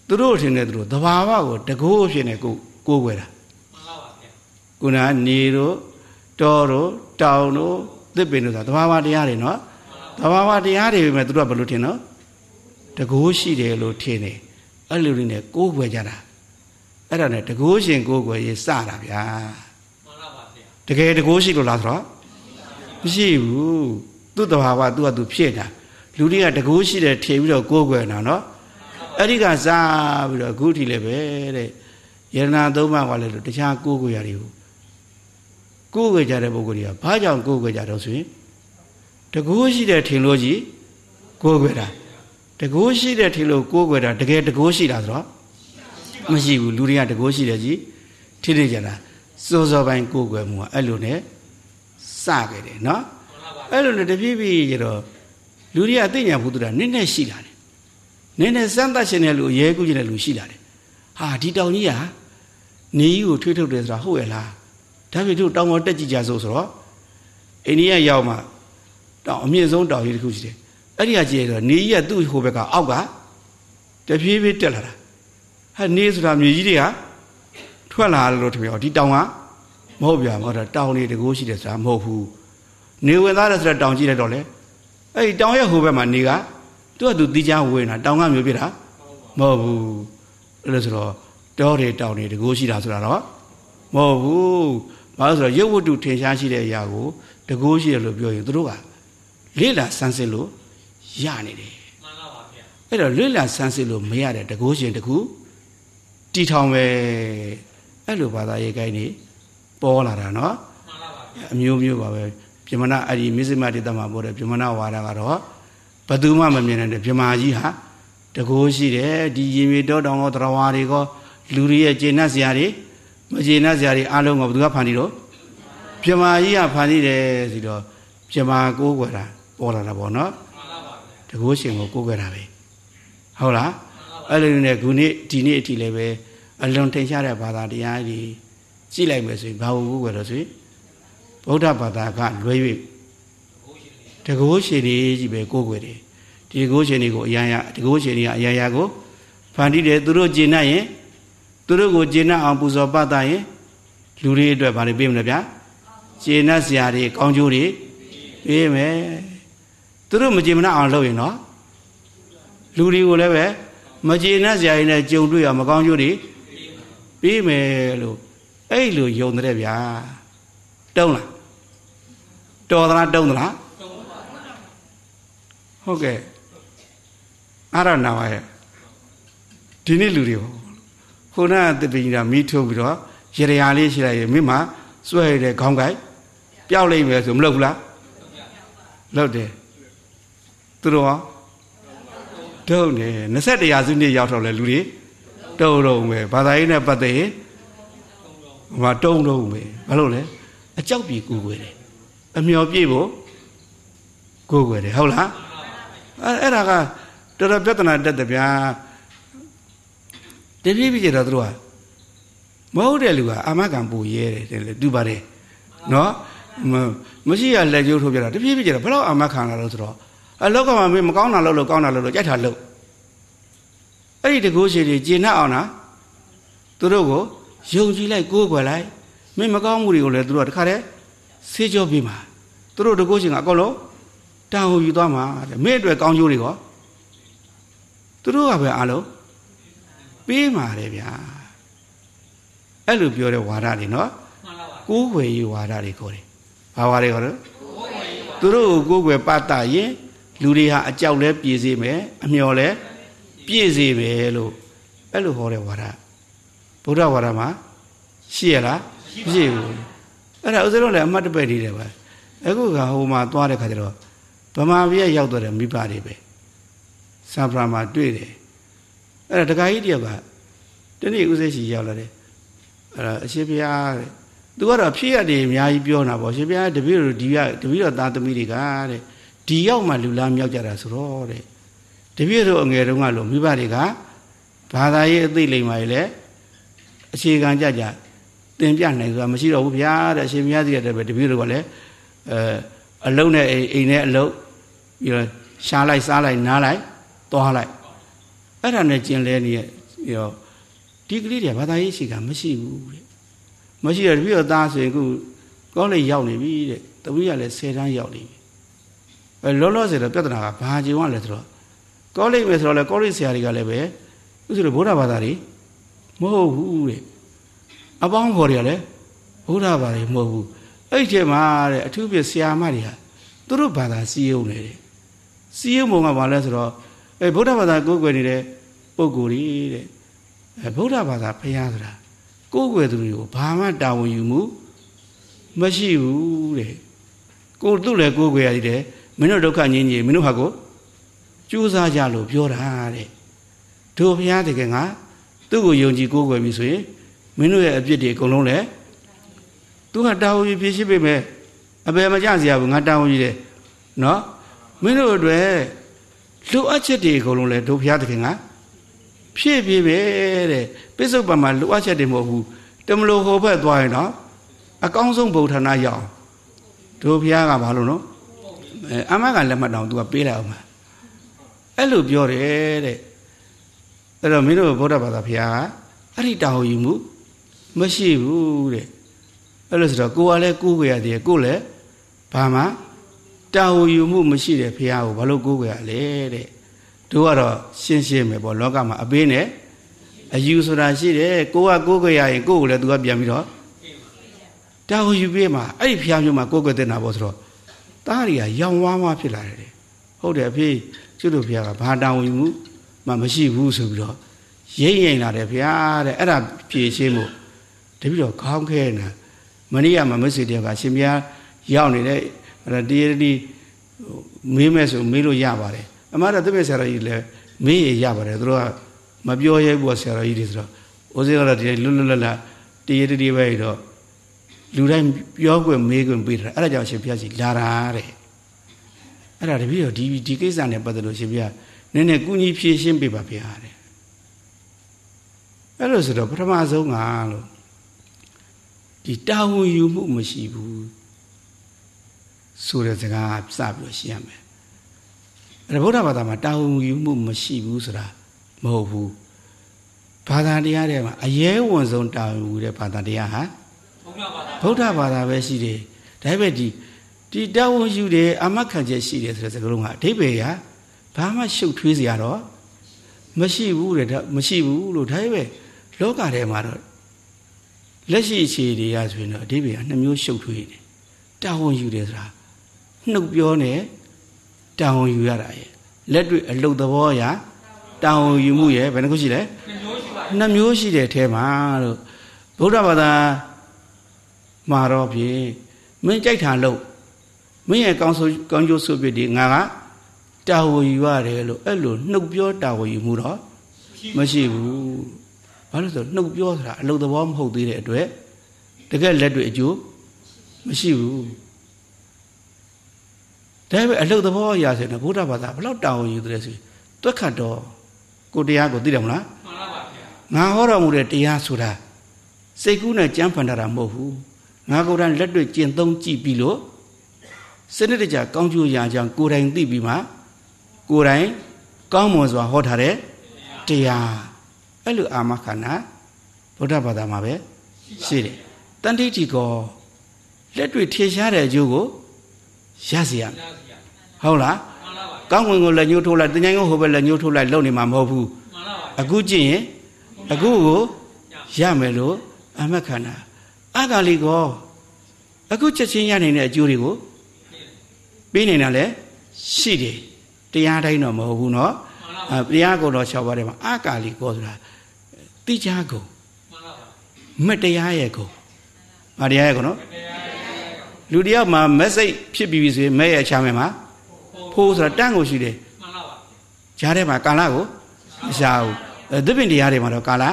သူတို့ထင်တဲ့သူတို့သဘာဝကိုတကိုးအဖြစ်နဲ့ကိုကိုးွယ်တာမှန်ပါပါဗျာခုနကနေတို့တောတို့တောင်တို့သစ်ပင်တို့ဆိုတာသဘာဝတရားတွေနော်သဘာဝတရားတွေပဲသူတို့ကဘယ်လိုထင်နော်တကိုးရှိတယ်လို့ထင်တယ်အဲ့လိုကြီးနေကိုးွယ်ကြတာအဲ့ဒါနဲ့တကိုးရှင်ကိုးွယ်ရေးစတာဗျာမှန်ပါပါဗျာတကယ်တကိုးရှိလို့လားဆိုတော့မရှိဘူးသူ့တဘာဝသူ့ဟာသူဖြစ်တာလူတွေကတကိုးရှိတယ်ထင်ပြီးတော့ကိုးကွယ်တာနော်အဲ့ဒီကစားပြီးတော့အခုထိလည်းပဲတဲ့ယရနာသုံးပါးကလည်းတခြားကိုးကိုရာတွေကိုကိုးကိုကြတဲ့ပုဂ္ဂိုလ်တွေကဘာကြောင့်ကိုးကိုကြတော့ဆိုရင်တကူးရှိတဲ့ထင်လို့ကြီးကိုးကိုတာတကူးရှိတဲ့ထင်လို့ကိုးကိုတာတကယ်တကူးရှိတာဆိုတော့မရှိဘူးလူတွေကတကူးရှိတယ်ကြီးထိနေကြတာစိုးစောပိုင်းကိုးကွယ်မှုကအဲ့လိုနဲ့စခဲ့တယ်နော်အဲ့လိုနဲ့တပြည့်ပြည့်ကျတော့လူတွေကအသိဉာဏ်ဘုသူတာနည်းနည်းရှိလာတယ်နည်းနည်းစမ်းသပ်ရှင်တဲ့လူရဲကူးရှင်တဲ့လူရှိလာတယ်ဟာဒီတောင်ကြီးကနေကြီးကိုထွေးထုတ်တယ်ဆိုတာဟုတ်ရဲ့လားဒါပေမဲ့သူတောင်ပေါ်တက်ကြည့်ကြဆိုဆိုတော့အိန္ဒိယရောက်မှတောင်အမြင့်ဆုံးတောင်ကြီးတစ်ခုရှိတယ်အဲ့ဒီကကြည့်ရတော့နေကြီးကသူ့ဟိုဘက်ကအောက်ကတပြေးပြေးတက်လာတာဟာနေဆိုတာမြေကြီးတွေကထွက်လာတယ်လို့ထင်ရောဒီတောင်ကမဟုတ်ပြန်ဟောတာတောင်တွေတကိုးရှိတယ်ဆိုတာမဟုတ်ဘူးနေဝင်သားတယ်ဆိုတော့တောင်ကြည့်လိုက်တော့လေအဲ့ဒီတောင်ရဲ့ဟိုဘက်မှာနေကသူကသူတီးချဝေးနေတာတောင်ကမျိုးဖြစ်တာမဟုတ်ဘူးအဲ့လိုဆိုတော့တောတွေတောင်တွေတကိုးရှိတာဆိုတာတော့မဟုတ်ဘူးဘာလို့ဆိုတော့ရုပ်ဝတ္ထုထင်ရှားရှိတဲ့အရာကို တကိုးရှိတယ်လို့ပြောရင်သူတို့ကလေ့လာစမ်းစစ်လို့ရနေတယ်မှန်ပါပါဗျာအဲ့တော့လေ့လာစမ်းစစ်လို့မရတဲ့တကိုးရှင်တကူတီထောင်ပဲအဲ့လိုဘာသာရေးကိုင်းနေပေါ်လာတာเนาะအမျိုးမျိုးပါပဲပြမနာအဲ့ဒီမစ္စမတိတ္တမှာပေါ်တဲ့ပြမနာဝါဒကတော့ဘသူမှမမြင်တဲ့ဗြဟ္မာကြီးဟာတကိုးရှိတယ်ဒီရေမြေတောတောင်ကောသရဝါတွေကောလူတွေရဲ့ကျေနပ်စရာတွေမကျေနပ်စရာတွေအလုံးကောဘသူကဖန်တီးတော့ဗြဟ္မာကြီးကဖန်တီးတယ်ဆိုတော့ဗြဟ္မာကိုးကွယ်တာပေါ်လာတာပေါ့နော်တကိုးရှင်ကိုကိုးကွယ်တာပဲဟုတ်လားအဲ့လိုနဲ့ခုနေ့ဒီနေ့အထိလည်းပဲအလွန်ထင်ရှားတဲ့ဘာသာတရားကြီးကြည့်လိုက်မယ်ဆိုရင်ဘာကိုကိုးကွယ်တော့ဆိုရင်ဗုဒ္ဓဘာသာကလွဲ၍တကိုးရှင်တွေကြီးပဲကိုးကွယ်တယ်ဒီတကိုးရှင်တွေကိုအရာရာတကိုးရှင်တွေကအရာရာကိုဖန်တီးတယ်သူတို့ကျင့်နိုင်ရင်သူတို့ကိုကျင့်နိုင်အောင်ပူဇော်ပတ်တာရင်လူတွေအတွက်ဗာတွေပေးမလဲဗျာကျင့်နိုင်စရာတွေကောင်းကျိုးတွေပေးမယ်သူတို့မကျင့်မနာအောင်လုပ်ရင်တော့လူတွေကိုလည်းပဲမကျေနပ်စရာတွေနဲ့ကြုံတွေ့ရမကောင်းကျိုးတွေပြီးမယ်လို့အဲ့လိုယုံတဲ့ဗျာတုံးလားတော်သလားတုံးသလားဟုတ်ကဲ့အဲ့ဒါနာပါရဲ့ဒီနေ့လူတွေဟောခိုးနာတပင်းကြီးကမီးထုတ်ပြီးတော့ရရရာလေးရှိလိုက်ရင်မိမစွဲရတဲ့ခေါင်းကိုက်ပျောက်လိုက်မယ်ဆိုမလုပ်ဘူးလားလုပ်တယ်သူတို့ဟောဒုံနေ21ရာစုနှစ်ရောက်တော့လဲလူတွေတုံတုံပဲဘာသာရေးနဲ့ပတ်သက်ရင်ဟိုမှာတုံတုံပဲဘာလို့လဲအကြောက်ပြေကိုယ်ွယ်တယ်အမျော်ပြေဖို့ကိုယ်ွယ်တယ်ဟုတ်လားအဲ့ဒါကတော်တော်ပြဿနာတက်တယ်ဗျာတပြည့်ပြည့်တော့သူတို့ကမဟုတ်တဲ့လူကအာမခံပူရဲတယ်တူပါတယ်နော်မရှိရလက်ကျိုးထိုးပြတာတပြည့်ပြည့်တော့ဘယ်တော့အာမခံလာလို့ဆိုတော့အလောကမှာမကောင်းတာလို့လို့ကောင်းတာလို့လို့ကြိုက်တာလို့အဲ့ဒီတကူရှင်တွေကျင်နှက်အောင်တာသူတို့ကိုယုံကြည်လိုက်ကိုးကွယ်လိုက်မင်းမကောင်းမှုတွေကိုလည်းသူတို့ကတခါတည်းဆေးကြောပြီးမှာသူတို့တကူရှင်ကအကုန်လုံးတာဝန်ယူသွားမှာတဲ့မင်းအတွက်ကောင်းကျိုးတွေကသူတို့ကပဲအားလုံးပေးမှာတယ်ဗျာအဲ့လိုပြောတဲ့ဝါဒတွေနော်ကိုးွယ်ရေးဝါဒတွေခေါ်တယ်ဘာဝါတွေခေါ်တယ်သူတို့ကိုကိုယ်ွယ်ပတ်တာရင် လူတွေဟာအကြောက်လဲပြေးစေမယ်အမျော်လဲပြေးစေမယ်လို့အဲ့လိုဟောတဲ့ဝါဒဗုဒ္ဓဝါဒမှာရှိရလားမရှိဘူးအဲ့ဒါဥစ္စာတော့လည်းအမှတ်တပဲ့နေတယ်ပါအခုကဟိုမှာသွားတဲ့ခါကျတော့ဗမာပြည်ရောက်တော့တဲ့မိဘတွေပဲဆာဖရာမှာတွေ့တယ်အဲ့ဒါတခါကြီးတယောက်ကတနေ့ဦးစိရှိရောက်လာတယ်အဲ့ဒါအရှင်ဘုရားတဲ့သူကတော့ဖြစ်ရတယ်အများကြီးပြောတာပေါ့ရှင်ဘုရားတပည့်တော်ဒီကတပည့်တော်သားသမီးတွေကတဲ့ဒီရောက်မှလူလားမြောက်ကြတာဆိုတော့တဲ့တပည့်တော်အငယ်တုန်းကလို့မိဘတွေကဘာသာရေးအသိလိမ္မာတွေလည်းအခြေခံကြကြသင်ပြနိုင်ဆိုတာမရှိတော့ဘူးဗျာတဲ့အရှင်ဘုရားကြီးတဲ့ပဲတပည့်တော်ကလည်းအဲအလုံးနဲ့အိမ်နဲ့အလုံးပြီးတော့ရှားလိုက်စားလိုက်နားလိုက်သွားလိုက်အဲ့ဒါနဲ့ကျင်လဲနေရပြီးတော့ဒီကလေးတွေဘာသာရေးရှိကမရှိဘူးတဲ့မရှိရတပြည့်တော့သားဆိုရင်ခုကောလိပ်ရောက်နေပြီတဲ့တပည့်ကလည်း10တန်းရောက်နေပြီအဲလောလောဆယ်တော့ပြဿနာကဘာကြုံရလဲဆိုတော့ကောလိပ်မယ်ဆိုတော့လေကောလိပ်ဆရာတွေကလည်းပဲဥစ္စာဘုရားဘာသာတွေမဟုတ်ဘူးတဲ့အပေါင်းဖော်တွေကလည်းဘုရားဘာသာတွေမဟုတ်ဘူးအဲ့ဒီထဲမှာတဲ့အထူးဖြင့်ဆရာမတွေဟာသူတို့ဘာသာစည်းရုံးနေတယ်စီးရုံပုံကဘာလဲဆိုတော့အဲဗုဒ္ဓဘာသာကိုးကွယ်နေတဲ့ပုဂ္ဂိုလ်ကြီးတဲ့အဲဗုဒ္ဓဘာသာဖျားဆိုတာကိုးကွယ်သူတွေကိုဘာမှတာဝန်ယူမှုမရှိဘူးတဲ့ကိုသူ့လည်းကိုးကွယ်ရသေးတယ်မင်းတို့ဒုက္ခငြင်းကြီးမင်းတို့ဟာကိုကြိုးစားကြလို့ပြောတာတဲ့တို့ဖျားတကယ်ငါသူ့ကိုယုံကြည်ကိုးကွယ်ပြီဆိုရင်မင်းတို့ရဲ့အပြစ်တွေအကုန်လုံးလည်းသူကတာဝန်ယူပြည့်ရှိပေမဲ့အပယ်မကျစရာဘူးငါတာဝန်ယူတယ်နော်မင်းတို့အတွက်လိုအပ်ချက်တွေအကုန်လုံးလဲတို့ဘုရားသခင်ကဖြည့်ပြပဲတဲ့ပိစုပ္ပံမှာလိုအပ်ချက်တွေမဟုတ်ဘူးတမလို့ဟောဘက်သွားရင်တော့အကောင်းဆုံးဗုဒ္ဓနာရောက်တို့ဘုရားကဘာလို့နော်အမကလက်မှတ်တောင်သူကပေးလိုက်အောင်မှာအဲ့လိုပြောတယ်တဲ့အဲ့တော့မင်းတို့ဗုဒ္ဓဘာသာဘုရားကအဲ့ဒီတာဝန်ယူမှုမရှိဘူးတဲ့အဲ့လိုဆိုတော့ကိုကလည်းကိုကိုရသေးတယ်ကိုလည်းဘာမှတာဝယူမှုမရှိတဲ့ဘုရားကိုဘာလို့ကိုးကွယ်ရလဲတဲ့တို့ကတော့ရှင်းရှင်းပဲပေါ့လောကမှာအပေးနဲ့အယူဆိုတာရှိတယ်ကိုကကိုးကွယ်ရရင်ကိုကိုလည်းသူကပြန်ပြီးတော့တာဝယူပေးမှာအဲ့ဒီဘုရားမျိုးမှာကိုးကွယ်တဲ့နာပေါ့ဆိုတော့သားရီကရောင်ဝါးဝါးဖြစ်လာတယ်ဟုတ်တယ်အဖေကျွတ်တို့ဘုရားကဘာတာဝယူမှုမှမရှိဘူးဆိုပြီးတော့ရိမ့်ရင်လာတယ်ဘုရားတဲ့အဲ့ဒါဖြေရှင်းဖို့တပည့်တော်ခေါင်းခဲနေမနေ့ကမမဆွေတယောက်ကရှင်ဘုရားရောက်နေတဲ့အဲ့ဒါတရားတိမေးမယ်ဆိုမေးလို့ရပါတယ်အမှားတော့သူ့ရဲ့ဆရာတော်ကြီးလည်းမေးရရပါတယ်သူတို့ကမပြောရဲဘူးဆရာတော်ကြီးတွေဆိုတော့ဦးစင်းကတော့ဒီလွတ်လွတ်လပ်လပ်တရားတိပဲပြီးတော့လူတိုင်းပြောခွင့်မေးခွင့်ပေးတာအဲ့ဒါကြောင့်ရှင်ဘုရားကြီးလာတာတဲ့အဲ့ဒါတပည့်တော်ဒီဒီကိစ္စနဲ့ပတ်သက်လို့ရှင်ဘုရားနည်းနည်းကုညီဖြည့်ရှင်းပေးပါဘုရားတဲ့အဲ့လိုဆိုတော့ပထမဆုံးကလို့ဒီတာဝန်ယူမှုမရှိဘူးဆိုတဲ့စကားစပြီးတော့ရှင်းရမယ်အဲ့ဒါဗုဒ္ဓဘာသာမှာတာဝန်ယူမှုမရှိဘူးဆိုတာမဟုတ်ဘူးဘာသာတရားတွေမှာအရေးဝန်ဆုံးတာဝန်ယူတဲ့ဘာသာတရားဟာဗုဒ္ဓဘာသာပဲရှိတယ်ဒါပေမဲ့ဒီဒီတာဝန်ယူတယ်အမခံချက်ရှိတယ်ဆိုတဲ့စကားလုံးကအဓိပ္ပာယ်ကဘာမှရှုပ်ထွေးစရာတော့မရှိဘူးတဲ့မရှိဘူးလို့ဒါပဲလောကထဲမှာတော့လက်ရှိအခြေအနေရဆိုရင်တော့အဓိပ္ပာယ်ကနှမျိုးရှုပ်ထွေးတယ်တာဝန်ယူတယ်ဆိုတာနှုတ်ပြောနဲ့တာဝန်ယူရတာရဲ့လက်တွေ့အလုပ်သဘောအရတာဝန်ယူမှုရဲ့ဘယ်နှခုရှိလဲနှစ်မျိုးရှိတယ်အထဲမှာလို့ဗုဒ္ဓဘာသာမှာတော့ဖြင့်မင်းကြိုက်တာလို့မင်းရဲ့ကောင်းဆိုကောင်းကျိုးဆိုပြဒီငါကတာဝန်ယူရတယ်လို့အဲ့လိုနှုတ်ပြောတာဝန်ယူမှုတော့မရှိဘူးဘာလို့ဆိုနှုတ်ပြောဆိုတာအလုပ်သဘောမဟုတ်သေးတဲ့အတွက်တကယ်လက်တွေ့အကျိုးမရှိဘူးဒါပေမဲ့အလုတ်သဘောအရာဆိုရင်ဂုဒ္ဓဘာသာဘလောက်တာဝန်ယူတယ်ဆိုရင်တွက်ခတ်တော်ကိုတရားကိုသိတယ်မလားမှန်ပါပါဗျာငါဟောတော်မူတဲ့တရားဆိုတာစိတ်ကူးနဲ့ကြမ်းဖန်တာတာမဟုတ်ဘူးငါကိုယ်တိုင်လက်တွေ့ကျင့်သုံးကြည့်ပြီးလို့စနစ်တကျကောင်းကျိုးရာကြောင့်ကိုယ်တိုင်သိပြီးမှ ကိုယ်တိုင် ကောင်းမွန်စွာဟောထားတဲ့တရားအဲ့လိုအာမခန္ဓာဗုဒ္ဓဘာသာမှာပဲရှိတယ်တန်တိတိကောလက်တွေ့ထင်ရှားတဲ့အကျိုးကိုရစေရမယ်ဟုတ်လားကောင်းဝင်ကိုလက်ညှိုးထိုးလိုက်တညိုင်းကိုဟိုဘက်လက်ညှိုးထိုးလိုက်လုံနေမှာမဟုတ်ဘူးအခုကြည့်ရင်အခုကိုရမယ်လို့အမတ်ခန္ဓာအကလီကောအခုချက်ချင်းရနိုင်တဲ့အကျိုးတွေကိုပြီးနေတာလေရှိတယ်တရားတိုင်းတော့မဟုတ်ဘူးเนาะတရားကုန်တော့၆ပါးထဲမှာအကာလီကောဆိုတာတိချာကုန်မတရားရဲ့ကုန်မတရားရဲ့ကုန်เนาะလူတယောက်မှာမက်စိတ်ဖြစ်ပြီးပြီဆိုရင်မဲ့ရဲ့ချမ်းမယ်မှာဖိုးဆိုတာတန့်ကိုရှိတယ်မှန်လားပါဂျားထဲမှာကာလကိုမရှားဘူးသစ်ပင်တရားတွေမှာတော့ကာလ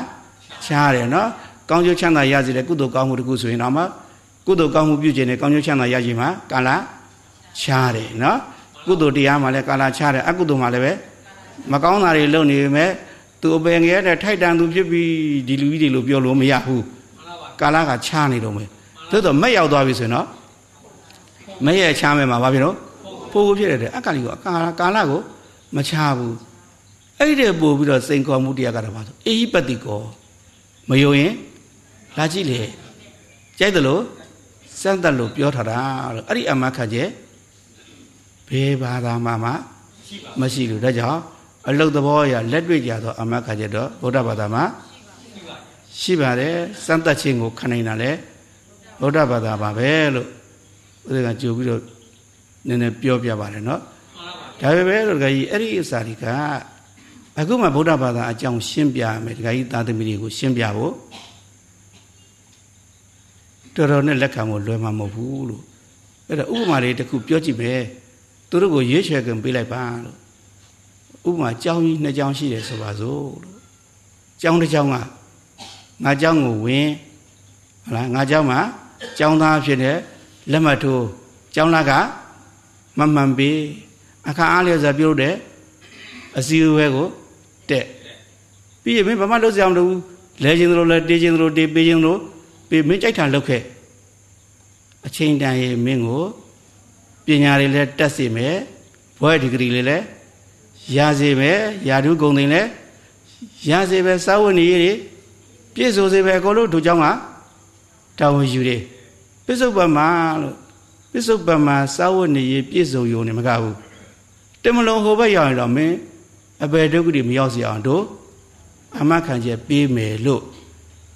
ရှားတယ်နော်ကောင်းကျိုးချမ်းသာရစေတဲ့ကုသိုလ်ကောင်းမှုတစ်ခုဆိုရင်တော့မှကုသိုလ်ကောင်းမှုပြုကျင်တဲ့ကောင်းကျိုးချမ်းသာရရှိမှာကာလရှားတယ်နော်ကုသိုလ်တရားမှာလည်းကာလရှားတယ်အကုသိုလ်မှာလည်းပဲမကောင်းတာတွေလုပ်နေပေမဲ့သူအပင်ငယ်တဲ့ထိုက်တန်သူဖြစ်ပြီးဒီလူကြီးတွေလို့ပြောလို့မရဘူးကာလကချားနေတော့မယ်သို့တော့မက်ရောက်သွားပြီဆိုရင်တော့မက်ရဲ့ချားမယ်မှာဘာဖြစ်လို့ပိုကိုဖြစ်တဲ့အတွက်အကလိကိုကာလကိုမချဘူးအဲ့ဒီပို့ပြီးတော့စိန်ခေါ်မှုတရားကတော့ဘာလို့အေဟိပတိကောမယုံရင်လာကြည့်လေကြိုက်တယ်လို့စမ်းတယ်လို့ပြောထားတာလို့အဲ့ဒီအမခန့်ကျဲဘယ်ဘာသာမှမမရှိလို့ဒါကြောင့်အလုတ်သဘောအရလက်တွေ့ကြတော့အမခန့်ကျဲတော့ဗုဒ္ဓဘာသာမှာရှိပါတယ်စမ်းသပ်ခြင်းကိုခံနိုင်တာလေဗုဒ္ဓဘာသာပါပဲလို့ဥဒေကကြိုပြီးတော့နည်းနည်းပြောပြပါတယ်နော်ဒါပေမဲ့ဒကာကြီးအဲ့ဒီအစာတွေကအခုမှဗုဒ္ဓဘာသာအကြောင်းရှင်းပြမယ်ဒကာကြီးသာသမီတွေကိုရှင်းပြဖို့တော်တော်နဲ့လက်ခံဖို့လွယ်မှာမဟုတ်ဘူးလို့အဲ့ဒါဥပမာလေးတစ်ခုပြောကြည့်မယ်သူတို့ကိုရွေးချယ်ခင်ပေးလိုက်ပါလို့ဥပမာကြောင်းကြီးနှစ်ကြောင်းရှိတယ်ဆိုပါစို့လို့ကြောင်းတစ်ကြောင်းကငါကြောင်းကိုဝင်ဟလားငါကြောင်းမှာကြောင်းသားဖြစ်တဲ့လက်မှတ်ထိုးကြောင်းလားကမမှန်ပေအခါအားလျော်စွာပြုတဲ့အစည်းအဝေးကိုတက်ပြီးရင်မင်းဘာမှလုပ်စရာမလိုဘူးလဲခြင်းသလိုလဲတေးခြင်းသလိုတေးပေးခြင်းသလိုပေးမင်းကြိုက်တာလုပ်ခဲ့အချိန်တန်ရင်မင်းကိုပညာတွေလည်းတက်စေမယ်ဘွဲ့ဒီဂရီလေးလည်းရစေမယ်ယာဓုဂုံတွေလည်းရစေပဲစာဝတ်နေရေးပြည့်စုံစေပဲအကုန်လုံးတို့เจ้าကတာဝန်ယူတယ်ပြစ္ဆုတ်ပမှာလို့ပစ္စုပန်မှာစာဝတ်နေရေးပြည့်စုံယုံနေမကဘူးတမလုံးဟိုဘက်ရောက်ရင်တော့မင်းအဘယ်ဒုက္ခတွေမရောက်စေအောင်တို့အမခံချက်ပေးမယ်လို့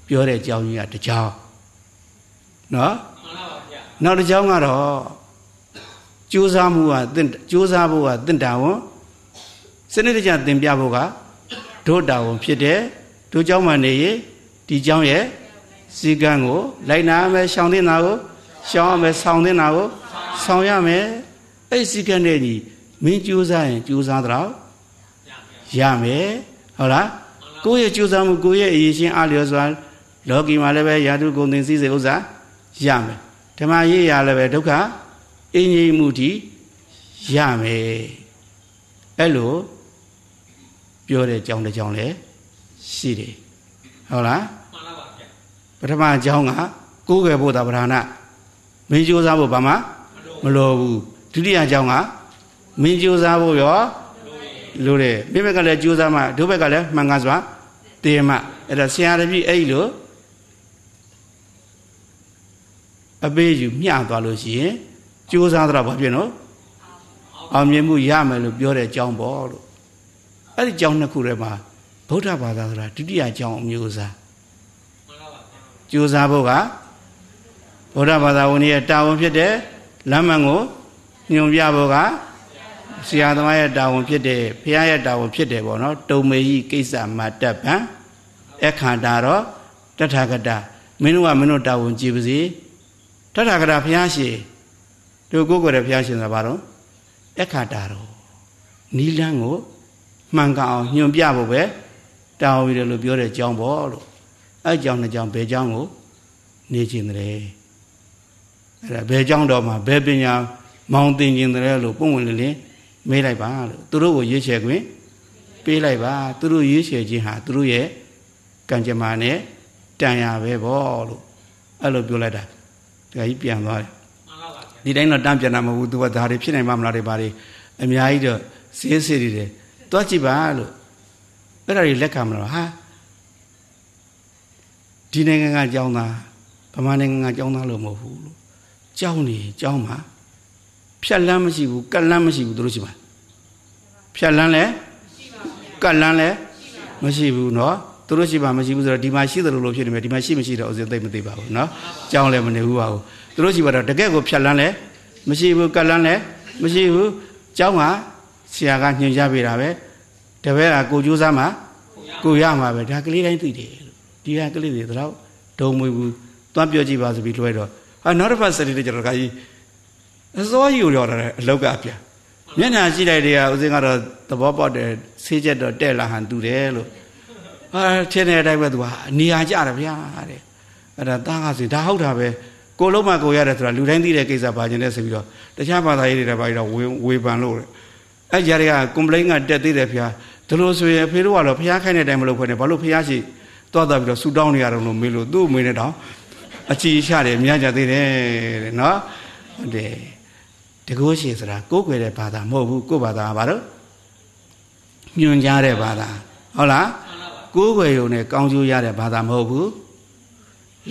ပြောတဲ့အကြောင်းကြီးကတကြောင်နော်မှန်ပါပါဗျာနောက်တစ်ကြောင်ကတော့ကြိုးစားမှုကတင့်ကြိုးစားဖို့ကတင့်တာဝန်စနစ်တကျသင်ပြဖို့ကဒုတာဝန်ဖြစ်တယ်တို့เจ้าမှနေရေဒီเจ้าရဲ့စည်းကမ်းကိုလိုက်နာမယ်ရှောင်တင်တာကိုရှောင်ရမယ်ဆောင်တင်တာကိုဆောင်ရမယ်အဲ့စည်းကမ်းနဲ့ညီမင်းကြိုးစားရင်ကြိုးစားတော့ရမယ်ဟုတ်လားကိုယ့်ရဲ့ကြိုးစားမှုကိုယ့်ရဲ့အရေးရှင်အလျော်စွာလောကီမှာလည်းပဲယာတုကုန်သင်စည်းစေဥစ္စာရမယ်ဓမ္မရေးရလည်းပဲဒုက္ခအင်းကြီးမှုတီရမယ်အဲ့လိုပြောတဲ့အကြောင်းတစ်ကြောင်းလည်းရှိတယ်ဟုတ်လားမှန်ပါပါဗျပထမအကြောင်းကကိုယ်ွယ်ဖို့တာပဓာနာမင်းကြိုးစားဖို့ဘာမှမလိုဘူးဒုတိယအကြောင်းကမင်းကြိုးစားဖို့ရောလိုတယ်မိဘကလည်းကြိုးစားမှဒုဘက်ကလည်းမှန်ကန်စွာတည်မှအဲ့ဒါဆရာတပည့်အဲ့လိုအပေးယူမျှသွားလို့ရှိရင်ကြိုးစားတော့ဘာဖြစ်နော်အောင်မြင်မှုရမယ်လို့ပြောတဲ့အကြောင်းပေါ့လို့အဲ့ဒီအကြောင်းနှစ်ခုထဲမှာဗုဒ္ဓဘာသာဆိုတာဒုတိယအကြောင်းအမျိုးအစားကြိုးစားဖို့ကဗုဒ္ဓဘာသာဝင်ရဲ့တာဝန်ဖြစ်တဲ့လမ်းမှန်ကိုညွှန်ပြဖို့ကဆရာသမားရဲ့တာဝန်ဖြစ်တယ်ဘုရားရဲ့တာဝန်ဖြစ်တယ်ပေါ့နော်တုံမေကြီးကိစ္စမှာတပ်ပံအခန္ဓာတော့တထာဂတမင်းတို့ကမင်းတို့တာဝန်ကြည်ပါစေတထာဂတဘုရားရှင်တို့ကိုယ်ကိုယ်တည်းဘုရားရှင်ဆိုတာဘာလို့အခန္ဓာတော့နီလန်းကိုမှန်ကန်အောင်ညွှန်ပြဖို့ပဲတာဝန်ရတယ်လို့ပြောတဲ့အကြောင်းပေါ့လို့အဲအကြောင်းနဲ့အကြောင်းဘယ်အကြောင်းကို နေခြင်းတည်းအဲ့ဒါဘယ်ကြောင့်တော့မှဘယ်ပညာမောင်းတင်ခြင်းတယ်လို့ပုံဝင်လင်းလင်းမေးလိုက်ပါလို့သူတို့ကိုရွေးချယ်ခွင့်ပေးလိုက်ပါသူတို့ရွေးချယ်ခြင်းဟာသူတို့ရဲ့ကံကြမ္မာနဲ့တန်ရာပဲဗောလို့အဲ့လိုပြောလိုက်တာဒါကြီးပြန်သွားတယ်ဒီတိုင်းတော့တန်းပြန်တာမဟုတ်ဘူးသူကဒါတွေဖြစ်နိုင်မှာမလားတွေဘာတွေအများကြီးတော့စေးစေးတွေတယ်တွားကြည့်ပါလို့အဲ့ဒါတွေလက်ခံမလားဟာဒီနိုင်ငံကကြောင်းသားဗမာနိုင်ငံကကြောင်းသားလို့မဟုတ်ဘူးလို့ကြောင်းနေကြောင်းမှာဖြတ်လန်းမရှိဘူးကတ်လန်းမရှိဘူးတို့ရှိပါဖြတ်လန်းလဲမရှိပါဘူးကတ်လန်းလဲမရှိဘူးเนาะတို့ရှိပါမရှိဘူးဆိုတော့ဒီမှာရှိတယ်လို့လို့ဖြစ်နေမယ်ဒီမှာရှိမရှိတော့ဦးဇင်းသိမသိပါဘူးเนาะကြောင်းလဲမနေဘူးပါဘူးတို့ရှိပါတော့တကယ့်ကိုဖြတ်လန်းလဲမရှိဘူးကတ်လန်းလဲမရှိဘူးကြောင်းကဆရာကညွှန်ကြားပေးတာပဲတပည့်ကကိုကြိုးစားမှာကိုရမှာပဲဒါကလေးတိုင်းသိတယ်လို့ဒီဟာကလေးတွေတော့ဒုံမွေဘူးသွားပြောကြည့်ပါဆိုပြီးလွှဲတော့အဲနောက်တစ်ဖက်စတိလေးကျတော့ခါကြီးအစိုးရရော်တာအလောက်ကအပြာမျက်နှာရှိလိုက်တွေကဦးစင်းကတော့သဘောပေါက်တယ်ဆေးချက်တော့တဲ့လာဟန်တူတယ်လို့ဟာထင်းတဲ့အတိုင်းပဲသူကနေရာကြတယ်ဗျာတဲ့အဲ့ဒါတားကစီဒါဟုတ်တာပဲကိုလုံးမကိုရတယ်ဆိုတာလူတိုင်းသိတဲ့ကိစ္စပါခြင်းနဲ့ဆိုပြီးတော့တခြားဘာသာရေးတွေတပါးတော့ဝေဖန်လို့အဲ့ကြတွေက complaint ကတက်သေးတယ်ဗျာဒါလို့ဆိုရင်ဖေတို့ကတော့ဖျားခိုင်းတဲ့အတိုင်းမလုပ်ခွင့်နဲ့ဘာလို့ဖျားရှိသွားတာပြီးတော့ဆူတောင်းနေရတော့လို့မေးလို့သူ့အမေနဲ့တောင်အကြည်ရှာတယ်မြတ်ကြသေးတယ်တဲ့နော်ဟုတ်တယ်တကုရှိဆိုတာကိုယ်ွယ်တဲ့ဘာသာမဟုတ်ဘူးကိုယ်ဘာသာကဘာလို့ညွန်ကြားတဲ့ဘာသာဟုတ်လားကိုယ်ွယ်ရုံနဲ့ကောင်းကျိုးရတဲ့ဘာသာမဟုတ်ဘူး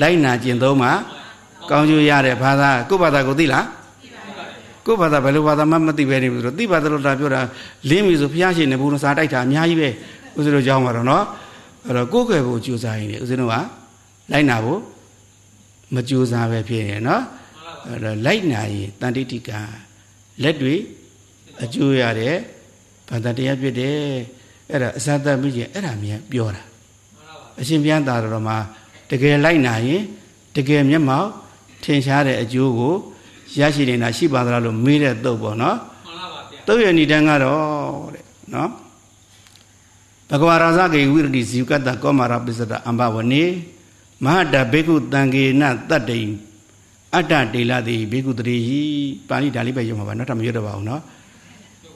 လိုက်နာကျင့်သုံးမှာ ကောင်းကျိုးရတဲ့ဘာသာ ကိုယ်ဘာသာကိုသိလားကိုယ်ဘာသာဘယ်လိုဘာသာမှမသိပဲနေဘူးဆိုတော့သိပါတယ်လို့တာပြောတာလင်းပြီဆိုဖျားရှင်နေဘူးလို့စာတိုက်တာအများကြီးပဲဥစဉ်တို့ကြောင်းပါတော့เนาะအဲ့တော့ကိုယ်ွယ်ဖို့ကြိုးစားရင်ဥစဉ်တို့ကလိုက်နာဖို့မကြိုးစားပဲဖြစ်ရင်နော်အဲ့တော့လိုက်နာရင်တန်တိတိကလက်တွေအကျိုးရတယ်ဘာသာတရားဖြစ်တယ်အဲ့ဒါအစသတ်မိရင်အဲ့ဒါမြန်ပြောတာအရှင်ပြန်သာတော်မှာတကယ်လိုက်နာရင်တကယ်မျက်မှောက် ထင်ရှားတဲ့အကျိုးကိုရရှိနေတာရှိပါသလားလို့မေးတဲ့တုတ်ပေါ့နော်မှန်ပါပါဗျာတုတ်ရဏီတန်ကတော့တဲ့နော်ဘဂဝါရာဇဂေဝိရတိဇီဝကတ္တကောမာရပစ္စတအမ္ဘဝနေမဟာတဘေကုတံကေနတတ္တိံအတ္တဒေလတိဘေကုတရေဟိပါဠိဒါလေးပဲရုံမှာပါနောက်ထပ်မရွတ်တော့ပါဘူးเนาะ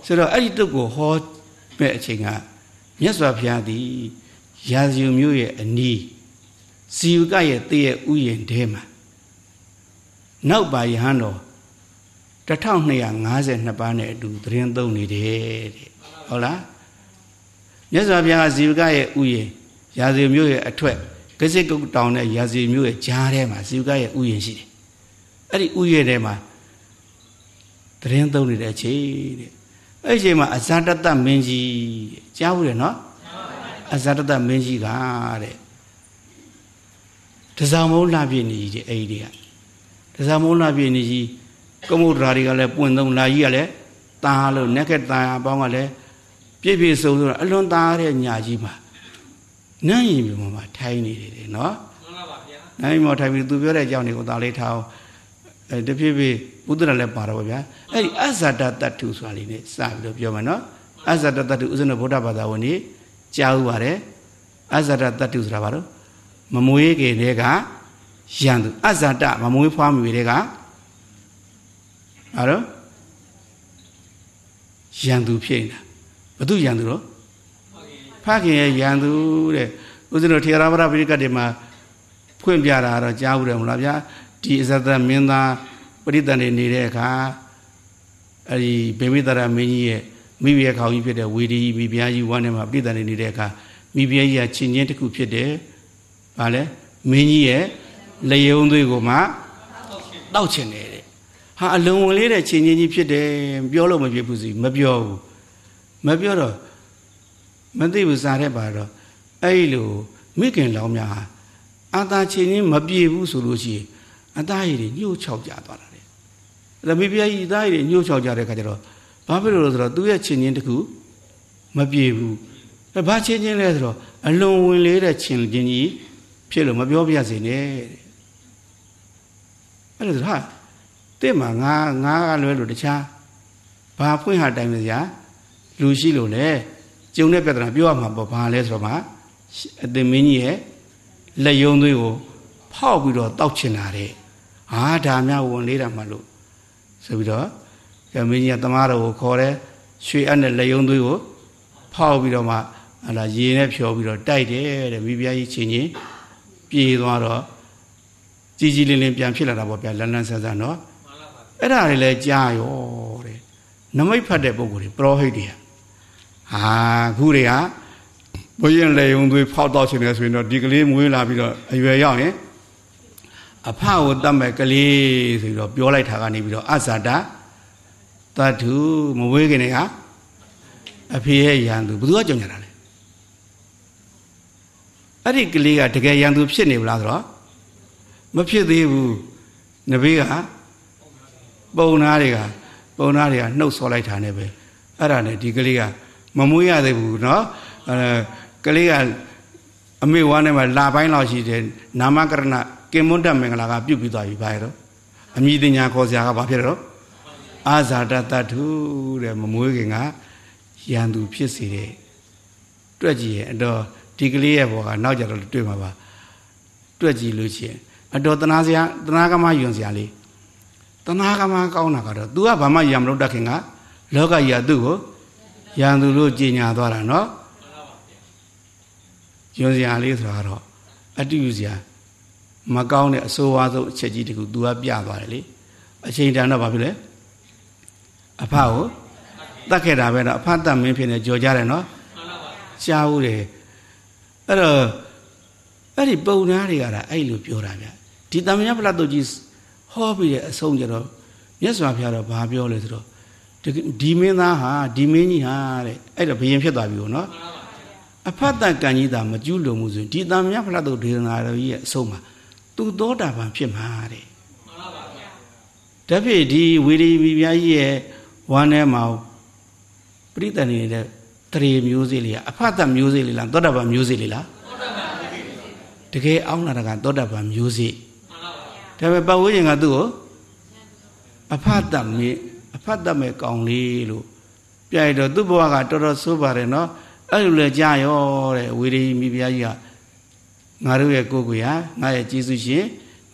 ဆိုတော့အဲ့ဒီတုတ်ကိုဟောမဲ့အချိန်ကမြတ်စွာဘုရားသည်ရာဇယုမျိုးရဲ့အနီးဇီဝကရဲ့တည့်ရဲ့ဥယျာဉ်ထဲမှာနောက်ပါယဟန်တော်1252ပါးနဲ့အတူသတင်းသုံးနေတယ်တဲ့ဟုတ်လားမြတ်စွာဘုရားဇီဝကရဲ့ဥယျာဉ်ရာဇယုမျိုးရဲ့အထွက်ကစစ်ကုတ်တောင်နဲ့ရာဇီမျိုးရဲ့ကြားထဲမှာစီယူကရဲ့ဥယျာဉ်ရှိတယ်အဲ့ဒီဥယျာဉ်ထဲမှာတရင်သုံးနေတဲ့အချိန်တဲ့အဲ့ဒီအချိန်မှာအဇာတတမင်းကြီးကြားဘူးတယ်နော်အဇာတတမင်းကြီးကတဲ့တစားမုံလာပြည့်နေကြီးတဲ့အဲ့ဒီတွေကတစားမုံလာပြည့်နေကြီးကမုဒ္ဒရာတွေကလည်းပွင့်သုံးလာကြီးကလည်းตาလို့နက်ခက်ตาအပေါင်းကလည်းပြည့်ပြည့်စုံစုံအလွန်ตาတဲ့ညာကြီးမှာနန်းရင်မြို့မှာထိုင်နေတယ်နော်မှန်ပါပါဗျာနန်းရင်မြို့ထိုင်ပြီးသူပြောတဲ့အကြောင်းတွေကိုသာလေးထားအောင်အဲတဖြည်းဖြည်းဥဒရလည်းပါတော့ဗျာအဲ့ဒီအဇာတတ္ထုဆိုတာလေးနဲ့စပြီးတော့ပြောမယ်နော်အဇာတတ္ထုဥစ္စနဗုဒ္ဓဘာသာဝင်ကြီးကြားဥပါတယ်အဇာတတ္ထုဆိုတာဘာလို့မမွေးခင်တည်းကရန်သူအဇာတမမွေးဖွားမိတဲ့ကဘာလို့ရန်သူဖြစ်နေတာဘသူရန်သူတော့ခင်ရဲ့ရန်သူတဲ့ဦးဇင်းတို့ထေရဝါဒပိဋကတ်တွေမှာဖွင့်ပြတာတော့ကြားဘူးတယ်မလားဗျာဒီအဇတမင်းသားပရိသတ်နေနေတဲ့အခါအဲဒီဘေမိတရမင်းကြီးရဲ့မိဖုရားခေါင်းကြီးဖြစ်တဲ့ဝေဒီမိဖုရားကြီးဝမ်းထဲမှာပရိသတ်နေနေတဲ့အခါမိဖုရားကြီးကချင်းချင်းတစ်ခုဖြစ်တယ်ဗာလဲမင်းကြီးရဲ့လယုံသွေးကိုမှတောက်ချင်တယ်တဲ့ဟာအလုံးဝင်လေးတဲ့ချင်းချင်းကြီးဖြစ်တယ်ပြောလို့မဖြစ်ဘူးစီမပြောဘူးမပြောတော့မသိဘူးစားတဲ့ပါတော့အဲ့လိုမိခင်လောင်းများအသားချင်းချင်းမပြေဘူးဆိုလို့ရှိရင်အသားရည်ညှို့ချောက်ကြသွားတာလေရမီးပြားကြီးအသားရည်ညှို့ချောက်ကြတဲ့ခါကျတော့ဘာဖြစ်လို့လဲဆိုတော့သူ့ရဲ့ချင်းချင်းတခုမပြေဘူးအဲဘာချင်းချင်းလဲဆိုတော့အလွန်ဝင်လေးတဲ့ချင်းချင်းကြီးဖြစ်လို့မပြောပြစေနဲ့တဲ့အဲ့ဒါဆိုဟာတဲ့မှာငါငါကလွဲလို့တခြားဘာဖွင့်ဟာတိုင်မစရာလူရှိလို့လေကြုံတဲ့ပြဿနာပြောရမှာပေါ့ဘာလဲဆိုတော့မှအသင်မင်းကြီးရဲ့လက်ယုံသွေးကိုဖောက်ပြီးတော့တောက်ချင်လာတဲ့ဟာဒါများဝန်လေးတာမှလို့ဆိုပြီးတော့ကမင်းကြီးကတမားတော်ကိုခေါ်တယ်ရွှေအပ်နဲ့လက်ယုံသွေးကိုဖောက်ပြီးတော့မှဟလာရေနဲ့ဖြောပြီးတော့တိုက်တယ်တဲ့မိဖုရားကြီးချင်းချင်းပြေးသွားတော့ကြီးကြီးလင်းလင်းပြန်ဖြစ်လာတာပေါ့ဗျာလန်းလန်းဆန်းဆန်းတော့အဲ့ဒါတွေလည်းကြာရောတဲ့နမိတ်ဖတ်တဲ့ပုံကိုယ်တွေပရောဟိတ်တွေကဟာခုတွေကဘုရင်လေယုံသွေးဖောက်တော့ရှင်နေဆိုရင်တော့ဒီကလေးမွေးလာပြီးတော့အရွယ်ရောက်ရင်အဖကိုတတ်မဲ့ကလေးဆိုပြီးတော့ပြောလိုက်တာကနေပြီးတော့အဇာတာတတ္ထုမွေးခင်တွေကအဖေရဲ့ရန်သူဘယ်သူကကြောင်ကြတာလဲအဲ့ဒီကလေးကတကယ်ရန်သူဖြစ်နေမလားဆိုတော့မဖြစ်သေးဘူးနဘေးကပုံနာတွေကပုံနာတွေကနှုတ်ဆော်လိုက်တာနဲ့ပဲအဲ့ဒါနဲ့ဒီကလေးကမမွေးရသေးဘူးเนาะအဲကလေးကအမေဝါနဲ့မှလာပိုင်းလောက်ရှိတယ်နာမကရဏကင်မွတ်တမင်္ဂလာကပြုတ်ပြီးသွားပြီဘာရတော့အမိတင်ညာခေါ်စရာကဘာဖြစ်တော့အာဇာတတထုတဲ့မမွေးခင်ကရန်သူဖြစ်စေတဲ့တွက်ကြည့်ရင်အတော်ဒီကလေးရဲ့ဘောကနောက်ကြတော့တွေ့မှာပါ တွက်ကြည့်လို့ရှိရင်အတော်တနာစရာတနာကမယွန်စရာလေးတနာကမကောင်းတာကတော့ तू ကဘာမှရမလို့တတ်ခင်ကလောကကြီးကသူ့ကိုရန်သူတို့ကြီးညာသွားတာเนาะယွန်းစရာလေးဆိုတာတော့အတူစရာမကောင်းတဲ့အဆိုးဝါးဆုံးအချက်ကြီးတခု तू ကပြသွားတယ်လေအချိန်တန်တော့ဘာဖြစ်လဲအဖကိုတတ်ခဲ့တာပဲတော့အဖတတ်မင်းဖြစ်နေကြော်ကြတယ်เนาะရှားဦးတယ်အဲ့တော့အဲ့ဒီပုံနာတွေကတော့အဲ့လိုပြောတာဗျဒီတမယပလတ်တို့ကြီးဟောပြီးတဲ့အဆုံးကြတော့မြတ်စွာဘုရားတော့ဘာပြောလဲဆိုတော့ဒီမင်းသားဟာဒီမင်းကြီးဟာတဲ့အဲ့ဒါဘယင်ဖြစ်သွားပြီကိုနော်အဖတ်တကံကြီးသာမကျူးလွန်မှုဆိုရင်ဒီတာမြတ်ဖလားတို့ဒေသနာတော်ကြီးရဲ့အဆုံးမှာသူသောတာပန်ဖြစ်မှာတဲ့တဖြစ်ဒီဝေဒီမိဘကြီးရဲ့ဝမ်းထဲမှာပရိသတ်နေတဲ့တရေမျိုးစေ့လေးကအဖတ်တမျိုးစေ့လေးလားသောတာပန်မျိုးစေ့လေးလားတကယ်အောင်းလာတာကသောတာပန်မျိုးစေ့ဒါပေမဲ့ပတ်ဝန်းကျင်ကသူ့ကိုအဖတ်တမျိုးဖတ်တတ်မယ်ကောင်းလေလို့ပြရိုက်တော့သူ့ဘဝကတော်တော်ဆိုးပါတယ်နော်အဲ့လိုလဲကြာရောတဲ့ဝေရီမိဖုရားကြီးကငါတို့ရဲ့ကိုယ်ကိုယ်ဟာငါရဲ့ကျေးဇူးရှင်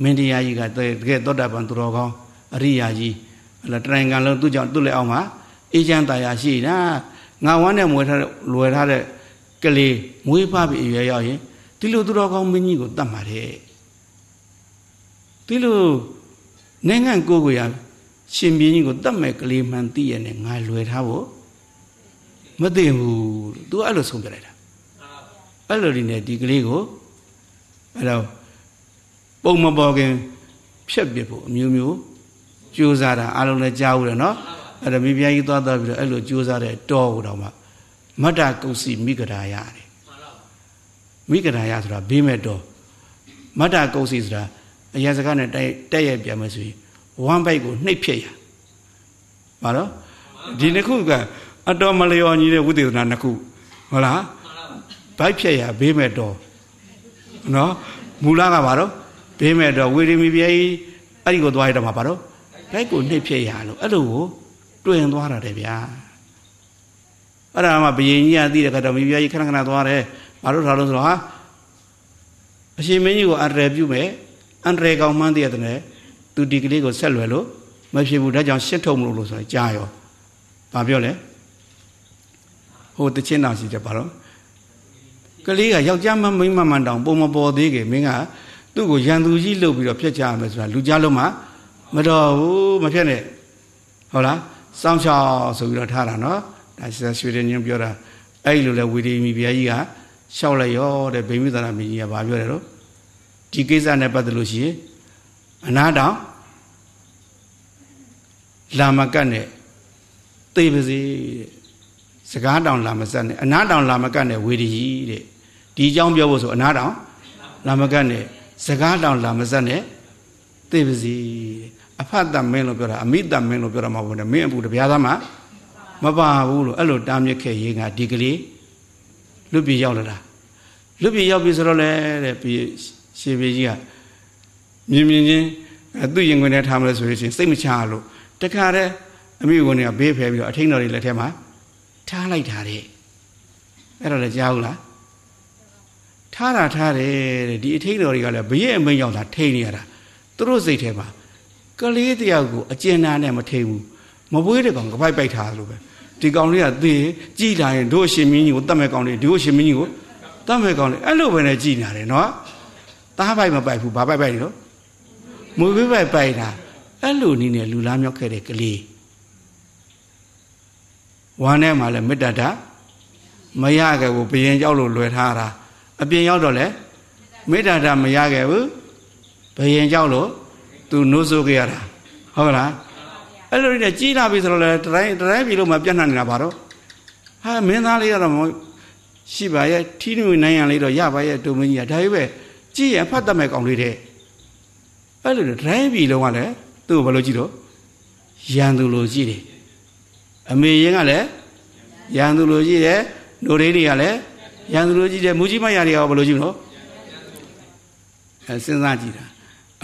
မင်းတရားကြီးကတကယ်သောတာပန်သူတော်ကောင်းအရိယာကြီးဟလာတိုင်းကံလုံးသူ့ကြောင့်သူ့လက်အောက်မှာအေးချမ်းသာယာရှိတာငါဝမ်းနဲ့မွေထားတဲ့လွယ်ထားတဲ့ကလေးမွေးဖပြီးအရွယ်ရောက်ရင်ဒီလိုသူတော်ကောင်းမင်းကြီးကိုတတ်မှာတဲ့ဒီလိုနိုင်ငံကိုကိုရရှင်ပြင်းကြီးကိုတတ်မဲ့ကလေးမှန်သိရနဲ့ငါလွယ်ထားဖို့မသိဘူး။ तू အဲ့လိုဆုံးပြလိုက်တာ။အဲ့လိုဒီနဲ့ဒီကလေးကိုအဲ့တော့ပုံမပေါ်ခင် ဖြတ်ပြဖို့အမျိုးမျိုးကြိုးစားတာအားလုံးလည်းကြားဦးတယ်နော်။အဲ့ဒါမိဖုရားကြီးသွားသွားပြီးတော့အဲ့လိုကြိုးစားတဲ့တော်ကိုတော့မှမတ္တကုစီမိဂရာယရတယ်။မိဂရာယဆိုတာဘေးမဲ့တော်မတ္တကုစီဆိုတာအရာစကားနဲ့တိုက်တက်ရပြန်မယ်ဆိုရင်1 byte ကိုနှိပ်ဖြစ်ရဘာလို့ဒီနှစ်ခုကအတော်မလျော်ညီတဲ့ဝိသေသနာနှစ်ခုဟုတ်လားဘိုက်ဖြစ်ရဘေးမဲ့တော်နော်မူလကဘာတော့ဘေးမဲ့တော်ဝေရီမီပြဲကြီးအဲ့ဒီကိုသွားရတော့မှာဘာတော့ဘိုက်ကိုနှိပ်ဖြစ်ရလို့အဲ့လိုကိုတွင်သွားတာတယ်ဗျာအဲ့ဒါမှဘယင်ကြီးကသိတဲ့ခါတော့မီပြဲကြီးခဏခဏသွားတယ်ဘာလို့ထားလို့ဆိုတော့ဟာအရှင်မင်းကြီးကိုအန္တရာယ်ပြုမယ်အန္တရာယ်ကောင်းမှန်းသိရတယ်သူဒီကလေးကိုဆက်လွယ်လို့မဖြစ်ဘူးဒါကြောင့်ရှစ်ထုံမလို့လို့ဆိုရင်ကြားရောဘာပြောလဲဟိုတချင်းတော်စီတယ်ဘာလို့ကလေးကယောက်ျားမမိန်းမမှန်တောင်ပုံမပေါ်သေးခင်မင်းကသူ့ကိုရန်သူကြီးလှုပ်ပြီးတော့ဖျက်ချရမယ်ဆိုတာလူကြားလုံးမှာမတော်ဘူးမဖျက်နဲ့ဟုတ်လားစောင့်ရှောက်ဆိုပြီးတော့ထားတာနော်ဒါဆရာရွှေတင်ညင်းပြောတာအဲ့လိုလဲဝီဒီမီဘုရားကြီးကရှောက်လိုက်ရောတဲ့ဗိမိသနာမင်းကြီးကဘာပြောတယ်တော့ဒီကိစ္စနဲ့ပတ်သက်လို့ရှိရင်အနာတောင်လာမကတ်နဲ့သိပါစေတဲ့စကားတောင်လာမစက်နဲ့အနာတောင်လာမကတ်နဲ့ဝေဒီကြီးတဲ့ဒီအကြောင်းပြောဖို့ဆိုအနာတောင်လာမကတ်နဲ့စကားတောင်လာမစက်နဲ့သိပါစေတဲ့အဖတ်တမင်းလို့ပြောတာအမိတမင်းလို့ပြောတာမဟုတ်ဘူးနဲ့မင်းအပူတပြားသားမှမပါဘူးလို့အဲ့လိုတားမြစ်ခဲ့ရေးကဒီကလေးလွတ်ပြေးရောက်လာတာလွတ်ပြေးရောက်ပြီဆိုတော့လေတဲ့ပြေးရှင်ပြေးကြီးကမြင်မြင်ချင်းသူ့ရင်ခွင်ထဲထားမလို့ဆိုလို့ရှိရင်စိတ်မချလို့တခါတည်းအမိဝန်တွေကဘေးဖယ်ပြီးတော့အထိန်တော်တွေလက်ထဲမှာထားလိုက်တာတဲ့အဲ့တော့လည်းကြားဘူးလားထားတာထားတယ်တဲ့ဒီအထိန်တော်တွေကလည်းဘေးရဲ့အမိန်ရောက်တာထိန်နေရတာသူတို့စိတ်ထဲမှာကလေးတယောက်ကိုအကျဉ်းသားနဲ့မထိန်ဘူးမပွေးတဲ့ကောင်ကပိုက်ပိုက်ထားလို့ပဲဒီကောင်လေးကသေကြည်လာရင်တို့ရှင်မင်းကြီးကိုတတ်မဲ့ကောင်လေးဒီကိုရှင်မင်းကြီးကိုတတ်မဲ့ကောင်လေးအဲ့လိုပဲနဲ့ကြည်နေတယ်နော်သားပိုက်မပိုက်ဘူးဘာပိုက်ပိုက်နေလို့မွေပေးပိုက်ပိုက်တာအဲ့လိုနီးနဲ့လူလားမြောက်ခဲ့တဲ့ကလေးဝမ်းထဲမှာလည်းမေတ္တာဓာတ်မရခဲ့ဘူးဘယင်ရောက်လို့လွယ်ထားတာအပြင်ရောက်တော့လေမေတ္တာဓာတ်မရခဲ့ဘူးဘယင်ရောက်လို့သူနှိုးဆိုးခဲ့ရတာဟုတ်လားအဲ့လိုနဲ့ကြီးလာပြီဆိုတော့လေတိုင်းတိုင်းပြီလို့မှပြတ်နှံ့နေတာပါတော့ဟာမင်းသားလေးကတော့ရှိပါရဲ့ထီးနွေနိုင်ရန်လေးတော့ရပါရဲ့တူမင်းကြီးကဒါပေမဲ့ကြည့်ရဖတ်တတ်မဲ့ကောင်လေးတဲ့အဲ့လိုတိုင်းပြည်လုံးကလည်းသူ့ကိုဘာလို့ကြည့်တော့ရန်သူလိုကြည့်တယ်အမေရင်ကလည်းရန်သူလိုကြည့်တယ်노ရင်းတွေကလည်းရန်သူလိုကြည့်တယ်မူကြီးမရတွေကဘာလို့ကြည့်မလို့အဲစဉ်းစားကြည့်တာ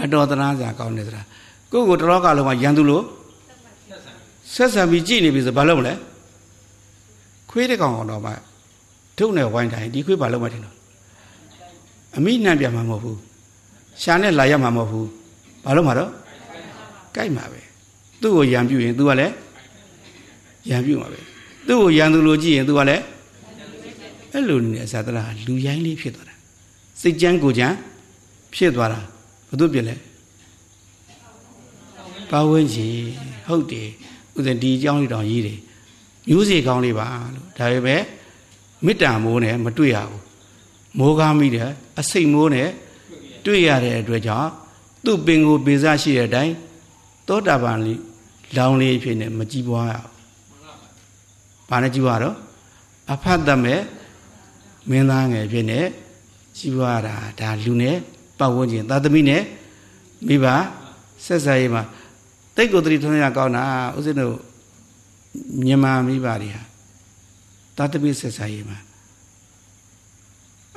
အတော်တရားစာကောင်းတယ်ဆိုတာကိုယ့်ကိုတလောကလုံးကရန်သူလိုဆက်ဆံပြီးကြည့်နေပြီဆိုဘာလုပ်မလဲခွေးတကောင်တော့မှဒုတ်နဲ့ဝိုင်းတိုင်းဒီခွေးဘာလုပ်မှတင်တော့အမိနှံ့ပြမှာမဟုတ်ဘူးရှာနဲ့လာရမှာမဟုတ်ဘူးဘာလို့မှာတော့ကြိုက်မှာပဲသူ့ကိုရံပြူရင်သူကလည်းရံပြူမှာပဲသူ့ကိုရံသူလိုကြည့်ရင်သူကလည်းအဲ့လိုနေဇာတရာလူရိုင်းလေးဖြစ်သွားတာစိတ်ကြမ်းကိုကြမ်းဖြစ်သွားတာဘာလို့ဖြစ်လဲပါဝင်ကြီးဟုတ်တယ်ဥစဉ်ဒီအကြောင်းလေးတောင်ရေးတယ်မျိုးစေကောင်းလေးပါလို့ဒါပေမဲ့မေတ္တာမိုးနဲ့မတွေ့ရဘူးမိုးကားမိတယ်အစိတ်မိုးနဲ့တွေ့ရတဲ့အတွက်ကြောင့်သူ့ပင်ကိုပေစားရှိတဲ့အတိုင်းသောတာပန်လေးလောင်လေးဖြစ်နေမကြည်ပွားရဘူး။ဘာနဲ့ကြည်ပွားတော့အဖတ်တမဲ့မင်းသားငယ်ဖြစ်နေကြည်ပွားတာဒါလူနဲ့ပတ်ဝန်းကျင် သာသမီနဲ့မိဘဆက်ဆံရေးမှာတိတ်ကိုတတိထွန်းရကောင်းတာဦးဇင်းတို့မြန်မာမိဘတွေဟာသာသမီဆက်ဆံရေးမှာ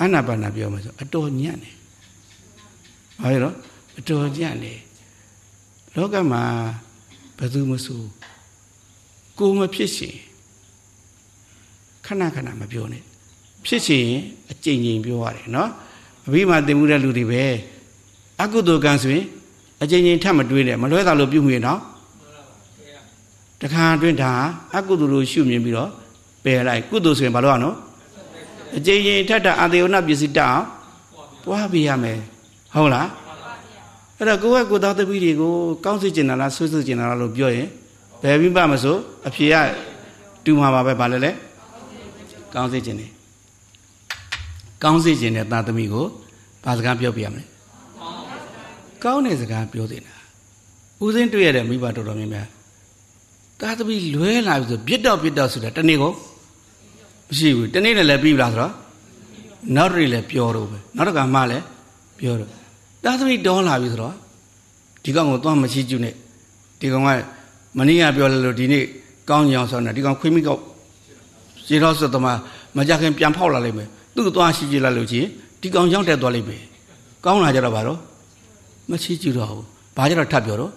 အနာပါနာပြောမှာဆိုအတော်ညံ့တယ်။ဘာလဲတော့အတော်ကြန့်တယ်လောကမှာဘယ်သူမဆိုကိုမဖြစ်ရှင်ခဏခဏမပြောနဲ့ဖြစ်ရှင်အကြိမ်ကြိမ်ပြောရတယ်နော်အဘိမာသင်မှုတဲ့လူတွေပဲအကုသိုလ်ကံဆိုရင် အကြိမ်ကြိမ်ထပ်မတွေးနဲ့မလွဲတာလို့ပြုမှုရင်နော်တခါအတွင်းဒါအကုသိုလ်လို့ရှုမြင်ပြီးတော့ပယ်လိုက် ကုသိုလ်ဆိုရင်ဘာလို့ရအောင်အကြိမ်ကြိမ်ထပ်ထပ်အာသေယနာပစ္စည်းတအောင်ပွားပြရမယ်ဟုတ်လားအဲ့တော့ကိုယ့်ရဲ့ကိုသားသမီးတွေကိုကောင်းစေချင်တာလားဆွေးဆွေးချင်တာလားလို့ပြောရင်ဘယ်ပြီးမှမဆိုအဖြေရတူမှာပါပဲဗာလဲလဲကောင်းစေချင်တယ်ကောင်းစေချင်တဲ့သားသမီးကိုဘာစကားပြောပြရမလဲကောင်းတဲ့စကားပြောနေတာဦးစင်းတွေ့ရတဲ့မိဘတော်တော်များများသားသမီးလွဲလာပြီဆိုပြစ်တော့ပြစ်တော့ဆိုတာတနေ့ကိုမရှိဘူးတနေ့နဲ့လည်းပြီးပြီလားဆိုတော့နောက်တစ်နေ့လည်းပြောတော့ပဲနောက်တစ်ခါမှလည်းပြောတော့သားသမီးတော်လာပြီဆိုတော့ဒီကောင်ကိုသွားမချီကျူနဲ့ဒီကောင်ကမနေ့ကပြောလို့ဒီနေ့ကောင်းကြအောင်ဆိုတော့ဒီကောင်ခွေးမိကောက်ခြေတော်ဆက်သမားမကြခင်ပြန်ဖောက်လာလိမ့်မယ်သူ့သွားရှိကြလာလို့ချင်းဒီကောင်ရောက်တက်သွားလိမ့်မယ်ကောင်းလာကြတော့ဘာတော့မချီကျူတော့ဘူးဘာကြတော့ထပ်ပြောတော့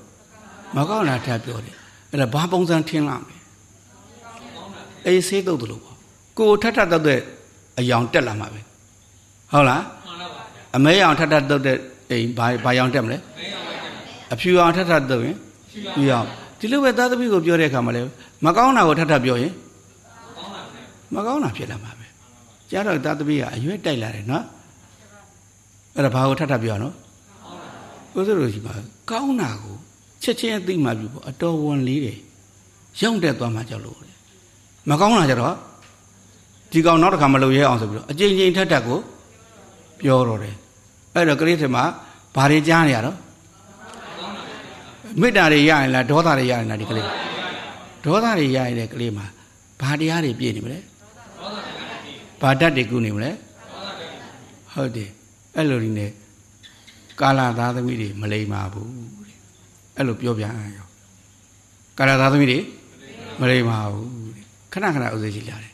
မကောင်းတာထပ်ပြောတယ်အဲ့ဒါဘာပုံစံထင်းလာမလဲအေးဆေးတုတ်တယ်လို့ပေါ့ကိုထပ်ထပ်တုတ်တဲ့အယောင်တက်လာမှာပဲဟုတ်လားမှန်ပါပါအမဲအောင်ထပ်ထပ်တုတ်တဲ့အိမ်ဘာဘာရောင်တက်မလဲအဖြူအောင်ထပ်ထပ်သုံးရင်ဖြူအောင်ဒီလိုပဲသားသမီးကိုပြောတဲ့အခါမှာလည်းမကောင်းတာကိုထပ်ထပ်ပြောရင်မကောင်းတာဖြစ်လာမှာပဲကြားတော့သားသမီးကအရွယ်တိုက်လာတယ်နော်အဲ့ဒါဘာကိုထပ်ထပ်ပြောနော်ကိုယ်စလို့ရှိပါကောင်းတာကိုချက်ချင်းအသိမှပြုပေါ့အတော်ဝန်လေးတယ်ရောက်တက်သွားမှကြောက်လို့တယ်မကောင်းတာကြတော့ဒီကောင်နောက်တစ်ခါမလုပ်ရဲအောင်ဆိုပြီးတော့အကြိမ်ကြိမ်ထပ်ထပ်ကိုပြောတော့တယ်အဲ့တော့ကလေးထင်မှာဘာတွေကြားနေရတော့မေတ္တာတွေရရင်လားဒေါသတွေရရင်လားဒီကလေးဒေါသတွေရရင်လည်းကလေးမှာဘာတရားတွေပြည့်နေမလဲဘာတတ်တွေကုနေမလဲဟုတ်တယ်အဲ့လိုဒီနေကာလာသားသမီးတွေမလိမ္မာဘူးတဲ့အဲ့လိုပြောပြအောင်ရောကာလာသားသမီးတွေမလိမ္မာဘူးတဲ့ခဏခဏဥစဉ်ကြည့်လာတယ်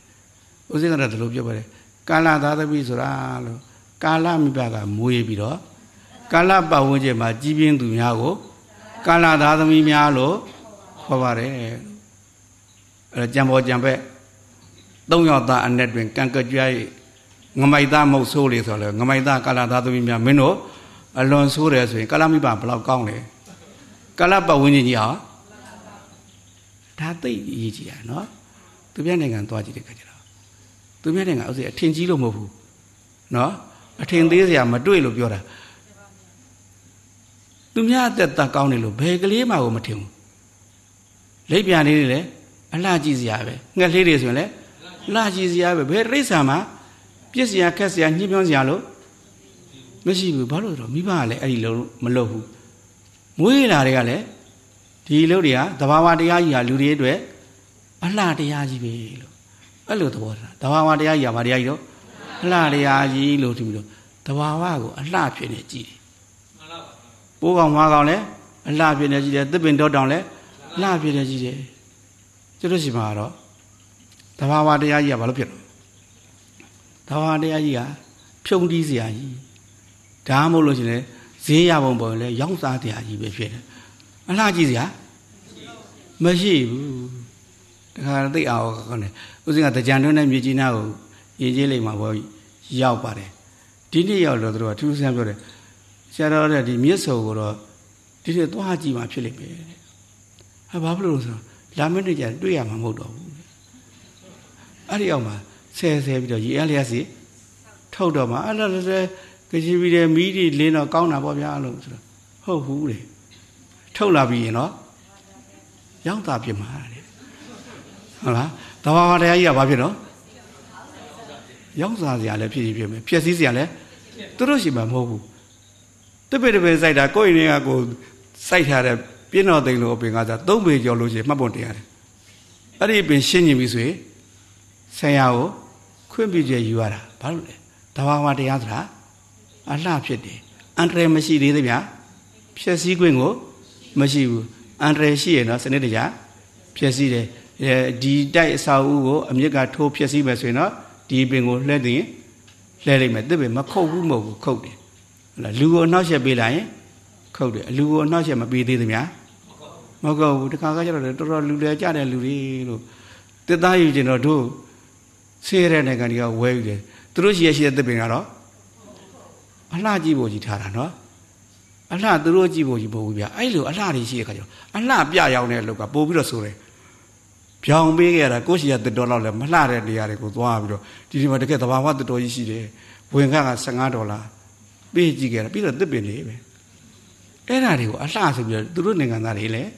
ဥစဉ်ကတော့ဒီလိုပြောပါတယ်ကာလာသားသမီးဆိုတာလို့ကာလမိဘကမွေးပြီးတော့ကာလပတ်ဝန်းကျင်မှာကြီးပြင်းသူများကိုကာလသားသမီးများလို့ခေါ်ပါတယ်အဲကြံပေါ်ကြံဘက်သုံးယောက်သားအ내တွင်ကံကကြွားငမိုက်သားမဟုတ်ဆိုးလေဆိုလဲငမိုက်သားကာလသားသမီးများမင်းတို့အလွန်ဆိုးတယ်ဆိုရင်ကာလမိဘဘလောက်ကောင်းလဲကာလပတ်ဝန်းကျင်ကြီးဟာဒါသိအရေးကြီးတာနော်သူပြနိုင်ငံသွားကြည့်တဲ့ခါကျတော့သူပြနိုင်ငံဥစ္စာအထင်ကြီးလို့မဟုတ်ဘူးနော်အထင်သေးစရာမတွေ့လို့ပြောတာသူများအသက်သက်ကောင်းတယ်လို့ဘယ်ကလေးမှကိုမထင်ဘူးလက်ပြန်လေးတွေလည်းအလှကြည့်စရာပဲငှက်လေးတွေဆိုရင်လည်းလှကြည့်စရာပဲဘယ်တိရစ္ဆာန်မှာပြစ်စရာခက်စရာညှို့ညွှန်းစရာလို့မရှိဘူးဘာလို့လဲမိဘကလည်းအဲ့ဒီလိုမလုပ်ဘူးမွေးလာတွေကလည်းဒီလိုတွေကသဘာဝတရားကြီးဟာလူတွေအတွက်အလှတရားကြီးပဲလို့အဲ့လိုသဘောထားသဘာဝတရားကြီးဟာဘာတရားကြီးတော့အလှရရာကြီးလို့ထင်ပြီးတော့တဘာဝကိုအလှဖြစ်နေကြည့်တယ်မှန်ပါပါပိုးကောင်ငါကောင်လည်းအလှဖြစ်နေကြည့်တယ်သစ်ပင်တော့တောင်လည်းလှဖြစ်နေကြည့်တယ်ကျတို့ရှိမှာတော့တဘာဝတရားကြီးကဘာလို့ဖြစ်လဲတဘာဝတရားကြီးကဖြုံတီးစရာကြီးဒါမှမဟုတ်လို့ရှင်လေဈေးရပုံပေါ်လဲရောင်းစားတရားကြီးပဲဖြစ်တယ်အလှကြည့်စရာမရှိဘူးတခါသိအောင်ကောင်းတယ်ဥစဉ်ကတကြံတွင်းနဲ့မြေကြီးနားကိုရင်ကြီးလိမ့်မှာပေါ့ကြီးရောက်ပါတယ်ဒီနေ့ရောက်တော့တို့ကသူဆန်းပြောတယ်ဆရာတော်တဲ့ဒီမြစ်ဆုံကိုတော့ဒီနေ့သွားကြည့်မှဖြစ်လိမ့်မယ်တဲ့အဲဘာဖြစ်လို့လဲဆိုတော့လာမယ့်နေ့ကျတွေ့ရမှာမဟုတ်တော့ဘူးအဲ့ဒီအောင်မှာဆဲဆဲပြီးတော့ရေအားလျက်စီထုတ်တော့မှအဲ့လိုလဲကြည်ပြီးတဲ့မီးတွေလင်းတော့ကောင်းတာပေါ့ဗျာလို့ဆိုတော့ဟုတ်ဘူးတဲ့ထုတ်လာပြီးရင်တော့ရောက်တာဖြစ်မှာတဲ့ဟုတ်လားတဘာဝတရားကြီးကဘာဖြစ်တော့ရောက်စားစရာလည်းဖြစ်ဖြစ်မယ်ပျက်စီးစရာလည်းသူတို့ရှိမှမဟုတ်ဘူးတပိတပိစိုက်တာကိုယ့်အိမ်ထဲကကိုစိုက်ထားတဲ့ပြင်းတော်သိမ်လို့အပင်ကစားသုံးပေကျော်လို့ရှိရင်မှတ်ပုံတင်ရတယ်အဲ့ဒီအပင်ရှင်းညင်ပြီဆိုရင်ဆရာကိုခွင့်ပြုချက်ယူရတာဘာလို့လဲတဘာဝတရားဆိုတာအလှဖြစ်တယ်အန္တရာယ်မရှိသေးသမျှဖြည့်စည်းခွင့်ကို မရှိဘူးအန္တရာယ်ရှိရနော်စနစ်တကျဖြည့်စည်းတယ်ဒီတိုက်အစာအုပ်ကိုအမြစ်ကထိုးဖြည့်စည်းမယ်ဆိုရင်တော့ဒီပင်ကိုလှဲသိရင်လှဲလိုက်မယ်တစ်ပင်မခုတ်ဘူးမဟုတ်ဘူးခုတ်တယ်ဟုတ်လားလူကိုနှောက်ရက်ပေးလိုက်ရင် ခုတ်တယ်လူကိုနှောက်ရက်မပေးသေးသမျှမဟုတ်ဘူးတခါကကျတော့တော်တော်လူလဲကြတဲ့လူတွေလို့တစ်သားယူကျင်တော့တို့ဆေးရတဲ့နိုင်ငံတွေကဝဲယူတယ်သူတို့ရှိရရှိတဲ့တစ်ပင်ကတော့အလှကြည့်ဖို့ကြီးထားတာနော်အလှသူတို့ကြည့်ဖို့ကြီးမဟုတ်ဘူးဗျအဲ့လိုအလှတွေရှိတဲ့ခါကျတော့အလှပြရောက်တဲ့အလုပ်ကပို့ပြီးတော့ဆိုတယ်ပြောင်းပေးခဲ့ရတာကိုရှိရ1ဒေါ်လောက်လည်းမလှတဲ့နေရာတွေကိုသွားပြီးတော့ဒီဒီမှာတကယ်သဘာဝ1ဒေါ်ကြီးရှိတယ်ဝင်ခန့်က15ဒေါ်လာပေးကြည့်ခဲ့တာပြီးတော့တစ်ပင်လေးပဲအဲ့ဒါတွေကို အလှဆိုပြီးတော့သူတို့နိုင်ငံသားတွေလည်း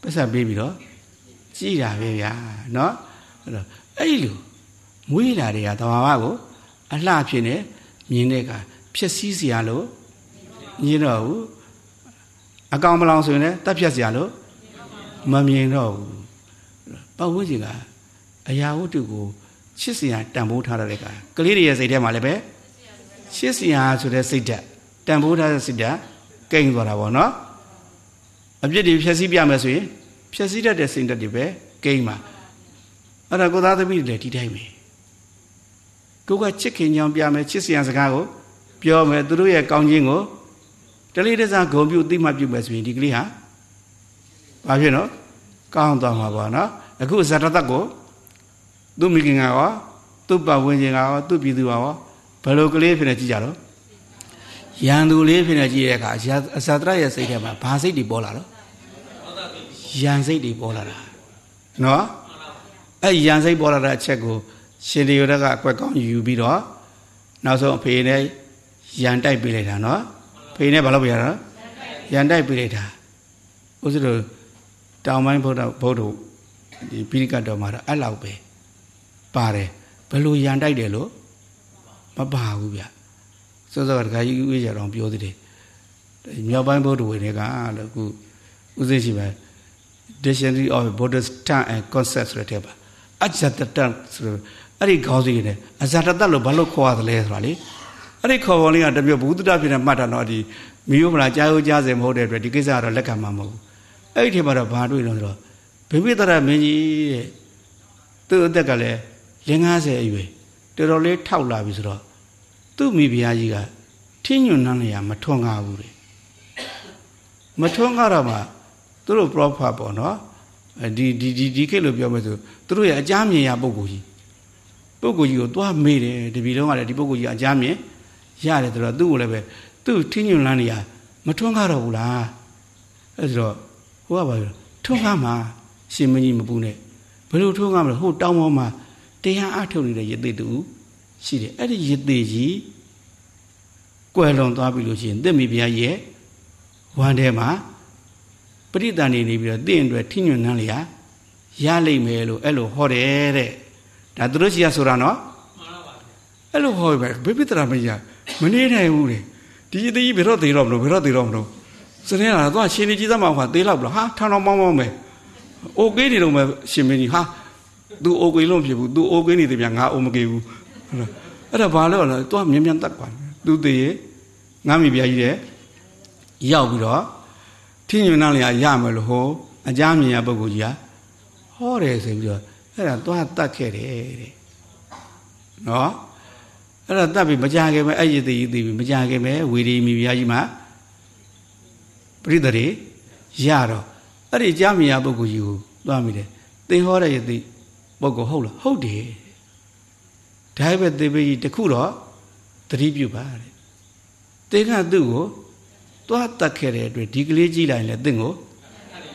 ပတ်ဆက်ပေးပြီးတော့ကြည်တာပဲဗျာเนาะအဲ့တော့အဲ့လိုမွေးလာတွေကသဘာဝကိုအလှဖြစ်နေမြင်တဲ့ကဖြစ်စည်းစရာလို့မြင်တော့ဘူးအကောင်မလောင်ဆိုရင်လည်းတတ်ဖြတ်စရာလို့မမြင်တော့ဘူးပတ်ဝန်းကျင်ကအရာဝတ္ထုကိုချစ်စရာတန်ဖိုးထားတဲ့ကကလေးတွေရဲ့စိတ်ထဲမှာလည်းပဲချစ်စရာဆိုတဲ့စိတ်ဓာတ်တန်ဖိုးထားတဲ့စိတ်ဓာတ်ကိန်းသွားတာပေါ့နော်အပြစ်တွေဖြည့်ဆည်းပြမယ်ဆိုရင် ဖြည့်ဆည်းတတ်တဲ့စိတ်ဓာတ်တွေပဲကိန်းမှာအဲ့ဒါကိုသားသမီးတွေလည်းဒီတိုင်းပဲကိုကချစ်ခင်ကြောင်ပြမယ်ချစ်စရာစကားကို ပြောမယ်သူတို့ရဲ့ကောင်းခြင်းကိုတလေးတစားဂုံပြုသိမှပြုမယ်ဆိုရင်ဒီကလေးဟာဘာဖြစ်နော်ကောင်းသွားမှာပေါ့နော်အခုဇတသက်ကိုသူ့မိခင်ကရောသူ့ပတ်ဝန်းကျင်ကရောသူ့ပြည်သူကရောဘယ်လိုကလေးဖြစ်နေကြည့်ကြတော့ရန်သူလေးဖြစ်နေကြည့်တဲ့အခါအဇတရရဲ့စိတ်ထဲမှာဘာစိတ်တွေပေါ်လာတော့ရန်စိတ်တွေပေါ်လာတာနော်အဲ့ရန်စိတ်ပေါ်လာတဲ့အချက်ကိုရှင်တေရကအကွက်ကောင်းယူပြီးတော့နောက်ဆုံးအဖေနဲ့ရန်တိုက်ပေးလိုက်တာနော်ဖေနဲ့ဘာလုပ်ပြရတာရန်တိုက်ပေးလိုက်တာဥစ္စလို့တောင်ပိုင်းဗုဒ္ဓဗုဒ္ဓဒီပိရိကတော်မှာတော့အဲ့လောက်ပဲပါတယ်ဘယ်လိုရန်တိုက်တယ်လို့မပါဘူးဗျစောစောတခါကြီးဦးရတော်ပြောသေးတယ်မြောက်ပိုင်းဗုဒ္ဓဝင်တွေကလို့အခုဦးစိရှိပဲ dictionary of buddhist term and concepts ဆိုတဲ့ပါအဇတတဆိုအဲ့ဒီခေါင်းစဉ်နဲ့အဇတတလို့ဘာလို့ခေါ်ရသလဲဆိုတာလေအဲ့ဒီခေါ်ပေါ်လေးကတပြည့်ဘုဒ္ဓတာဖြစ်နေမှတ်တာတော့ဒီမီးရောမလားကြားရောကြားစေမဟုတ်တဲ့အတွက်ဒီကိစ္စကတော့လက်ခံမှာမဟုတ်ဘူးအဲ့ဒီမှာတော့ဘာတွေ့လို့ဆိုတော့ဘိဗိတရမင်းကြီးတဲ့သူ့အသက်ကလည်း50အရွယ်တော်တော်လေးထောက်လာပြီဆိုတော့သူ့မိဖုရားကြီးကထင်းညွန်းနှမ်းနေရမထွန်ကားဘူးတဲ့မထွန်းကားတော့မှသူတို့ prophet ပေါ့နော်ဒီဒီဒီဒီကိလို့ပြောမယ်ဆိုသူတို့ရဲ့အကြမ်းမြင်ရပုံကိုကြီးပုံကိုကြီးကိုသွားမေးတယ်တပီလုံးကလည်းဒီပုံကိုကြီးအကြမ်းမြင်ရတယ်ဆိုတော့သူ့ကိုလည်းပဲသူ့ထင်းညွန်းလန်းနေရမထွန်းကားတော့ဘူးလားအဲ့ဆိုတော့ဟိုကပါပြောထုတ်ကားမှာရှင်မကြီးမပူနဲ့ဘယ်လိုထုတ်ကားမလဲဟိုတောင်းပေါ်မှာတရားအထုတ်နေတဲ့ရေသေးတူရှိတယ်အဲ့ဒီရေသေးကြီးကွယ်လွန်သွားပြီလို့ရှိရင်သစ်မိဘုရားရဲ့ဝမ်းထဲမှာပရိသန်နေနေပြီးတော့တင့်အတွက်ထိညွန်းနှမ်းလျာရလိမ့်မယ်လို့အဲ့လို ဟောတယ်တဲ့ဒါသူတို့ရှိရဆိုတာနော်မှန်ပါပါအဲ့လိုဟောပဲဘိပိတရာမကြီးကမနေနိုင်ဘူးလေဒီရေသေးကြီးဘယ်တော့သေးတော့မလို့ဘယ်တော့သေးတော့မလို့စနေလာတော့ရှင်နေကြီးသမောင်ကသေးလောက်လားဟာထောင်ထောင်မောင်းမောင်းပဲ။ okay နေတော့မှရှင်မင်းကြီးဟာ तू okay လုံးဖြစ်ဘူး तू okay နေတယ်ဗျာငါ okay ဘူး။အဲ့ဒါဘာလို့လဲ तू ကမြန်မြန်တက်ကွာ။ तू သေးရဲ့ငါမိပြားကြီးတဲ့ရောက်ပြီးတော့ထင်းညွန်းလေးကရမယ်လို့ဟောအကြမ်းမြင်ရပုဂ္ဂိုလ်ကြီးကဟောတယ်ဆိုပြီးတော့အဲ့ဒါသွားတတ်ခဲ့တယ်တဲ့။နော်အဲ့ဒါတတ်ပြီးမကြခဲ့မဲအဲ့ရည်တည်ရည်တည်ပြီးမကြခဲ့မဲဝေဒီမိပြားကြီးမှာပရိသတ်တွေရတော့အဲ့ဒီကြားမရပုဂ္ဂိုလ်ကြီးကိုသွားမိတယ်သင်ဟောတဲ့ယသိပုဂ္ဂိုလ်ဟုတ်လားဟုတ်တယ်ဒါပဲသေပကြီးတခုတော့သတိပြုပါတဲ့တေခသူ့ကိုသွားတတ်ခဲ့တဲ့အတွက်ဒီကလေးကြီးလိုက်လဲသင်ကို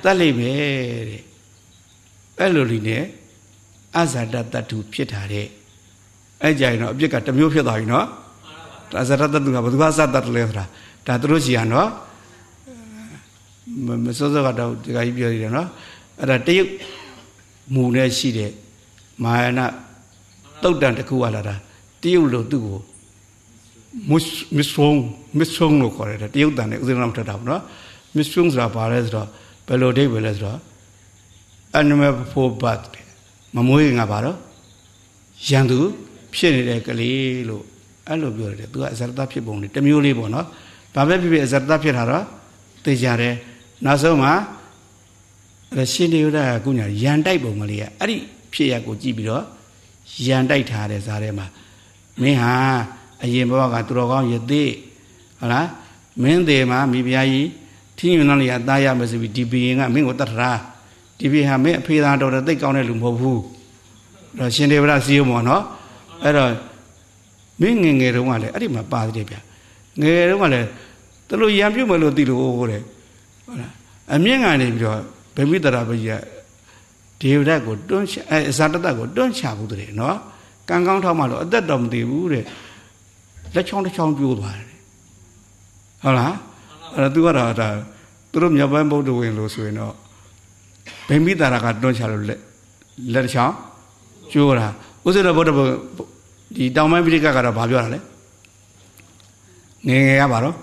တတ်လိမ့်မယ်တဲ့အဲ့လိုလီနဲ့အဇာတတ္တုဖြစ်တာတဲ့အဲ့ကြရင်တော့အပြစ်ကတစ်မျိုးဖြစ်သွားပြီနော်အဇာတတ္တုကဘယ်သူကစတတ်လဲဆိုတာဒါသူတို့ရှိရနော်မစောစောကတော့ဒီကကြီးပြောရတယ်နော်အဲ့ဒါတရုတ်မူနဲ့ရှိတဲ့မာယနာတုတ်တန်တစ်ခုကလာတာတရုတ်လိုသူ့ကိုမစ်မစ်ဆုံမစ်ဆုံလို့ခေါ်တယ်တရုတ်တန်နဲ့ဥစဉ်နာမထတာဘူးနော်မစ်ဆုံဆိုတာဘာလဲဆိုတော့ဘယ်လိုဒိတ်ပဲလဲဆိုတော့ animal before birth မမွေးခင်ကဘာတော့ရန်သူဖြစ်နေတဲ့ကလေးလို့အဲ့လိုပြောတယ်သူကအဇရတဖြစ်ပုံနဲ့တမျိုးလေးပေါ့နော်ဘာပဲဖြစ်ဖြစ်အဇရတဖြစ်တာတော့သိကြတယ်နောက်ဆုံးမှာရှင်တေယုဒ္ဓကကုညာရန်တိုက်ပုံကလေးကအဲ့ဒီဖြစ်ရကိုကြည့်ပြီးတော့ရန်တိုက်ထားတဲ့ဇာထဲမှာမင်းဟာအရင်ဘဝကသူတော်ကောင်းယသိဟုတ်လားမင်းတွေမှာမိဖုရားကြီးထင်းညွန်းလေးအသားရမယ်ဆိုပြီးဒီဘီရင်ကမင်းကိုတတ်ထားဒီဘီဟာမင်းအဖေသားတော်တဲ့သိတ်ကောင်းတဲ့လူမဟုတ်ဘူးအဲ့တော့ရှင်တေဝရစီယုံပေါ့နော်အဲ့တော့မင်းငငယ်တုန်းကလည်းအဲ့ဒီမှာပါတယ်ဗျငငယ်တုန်းကလည်းသူတို့ရံပြုတ်မယ်လို့သိလို့ဟိုတဲ့ဟုတ်လားအမြင့်ကနေပြီးတော့ဗိမိတရာပကြီးကဒေဝဒတ်ကိုတွန်းချအဲဇာတတကိုတွန်းချဘူးတဲ့နော်ကံကောင်းထောက်မှလို့အသက်တော်မသေးဘူးတဲ့လက်ချောင်းတစ်ချောင်းပြိုးသွားတယ်ဟုတ်လားအဲ့ဒါသူကတော့ဒါသူတို့မြောက်ပိုင်းဗုဒ္ဓဝင်လို့ဆိုရင်တော့ဗိမိတရာက တွန်းချလို့လက်လက်တစ်ချောင်းကျိုးတာဥစ္စရဗုဒ္ဓဘုဒီတောင်ပိုင်းပိဋကကတော့ဘာပြောတာလဲငငယ်ရပါတော့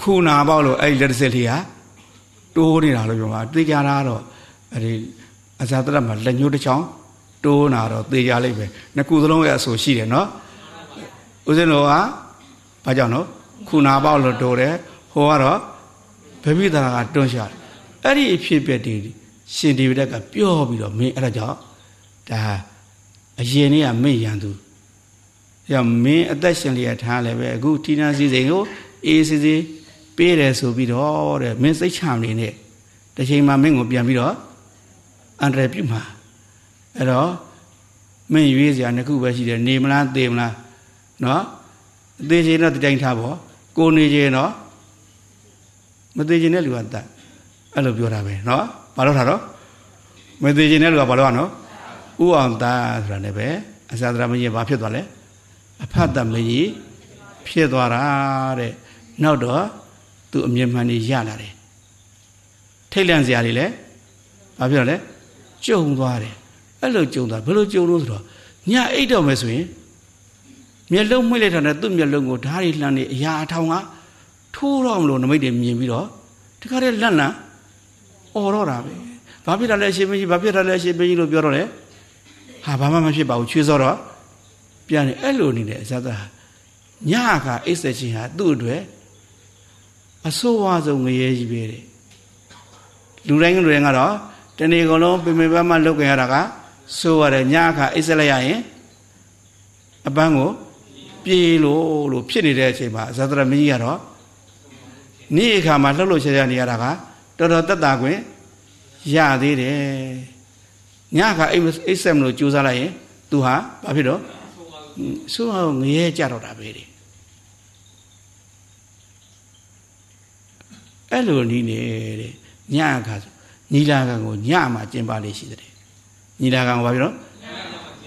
ခုနာပေါ့လို့အဲ့ဒီလက်တစ်စက်လေးကတိုးနေတာလို့ပြောမှာသိကြတာတော့အဲဒီအဇာတရမှာလက်ညှိုးတစ်ချောင်းတိုးနာတော့သိကြလိမ့်မယ်နှစ်ခုစလုံးရဲ့အဆိုရှိတယ်နော်ဦးဇင်းတော်ကဘာကြောင့်နော်ခုနာပေါက်လို့တိုးတယ်ဟိုကတော့ဗမိတရာကတွန်းရှာတယ်အဲ့ဒီအဖြစ်ပြက်တည်းရှင်ဒီဗဒက်ကပြောပြီးတော့မင်းအဲ့ဒါကြောင့်ဒါအရင်နေ့ကမင်းရန်သူရမင်းအသက်ရှင်လျက်ထားလည်းပဲအခုဌိနစီစဉ်ကိုအေးစီစီပေးတယ်ဆိုပြီးတော့တဲ့မင်းစိတ်ချမနေနဲ့တချိန်မှာမင်းကိုပြန်ပြီးတော့အန္တရာယ်ပြုမှာအဲ့တော့မင်းရွေးစရာနှစ်ခုပဲရှိတယ်နေမလားသေမလားနော်အသေးချင်တော့တိုင်ထားပေါ့ကိုနေချင်တော့မသေးချင်တဲ့လူကတတ်အဲ့လိုပြောတာပဲနော်ဘာလို့ထားတော့မသေးချင်တဲ့လူကဘာလို့ ਆ နော်ဥအောင်သားဆိုတာလည်းပဲအစာသရမကြီးဘာဖြစ်သွားလဲအဖတ်တမကြီးဖြစ်သွားတာတဲ့နောက်တော့သူအမြင်မှန်တွေရလာတယ်ထိတ်လန့်စရာတွေလည်းဘာဖြစ်တော့လဲကြုံသွားတယ်အဲ့လိုကြုံသွားဘယ်လိုကြုံလို့ဆိုတော့ညအိတ်တော့မယ်ဆိုရင်မျက်လုံးမှိတ်လိုက်တာနဲ့သူ့မျက်လုံးကိုဓာတ်တွေလှန်နေအရာအထောင်ကထိုးတော့မလို့နမိတ်တွေမြင်ပြီးတော့တခါတည်းလန့်လန့်အော်တော့တာပဲဘာဖြစ်တာလဲရှင်မကြီးဘာဖြစ်တာလဲရှင်မကြီးလို့ပြောတော့လေဟာဘာမှမဖြစ်ပါဘူးချွေးစောတော့ပြန်နေအဲ့လိုနေတယ်အစသာညကအိတ်ဆက်ချင်းဟာသူ့အတွက်အဆိုးဝါးဆုံးငရဲကြီးပဲတဲ့လူတိုင်းလူတိုင်းကတော့တနေ့ကလုံးပင်ပင်ပန်းမလုတ်ကြရတာကဆိုးရတယ်ညအခါအိပ်စက်လိုက်ရရင်အပန်းကိုပြေးလို့လို့ဖြစ်နေတဲ့အချိန်မှာဇာတရမင်းကြီးကတော့နေ့အခါမှာလှုပ်လှုပ်ရှားရှားနေရတာကတော်တော်တက်တာခွင့်ရသေးတယ်ညခါအိပ်အိပ်ဆက်မလို့ကြိုးစားလိုက်ရင် तू ဟာဘာဖြစ်တော့ဆိုးအောင်ငရဲကြတော့တာပဲတဲ့အဲ့လိုနီးနေတဲ့ညအခါဆိုညီလာခံကိုညမှာကျင်းပလေးရှိတယ်ညီလာခံကိုဘာပြောတော့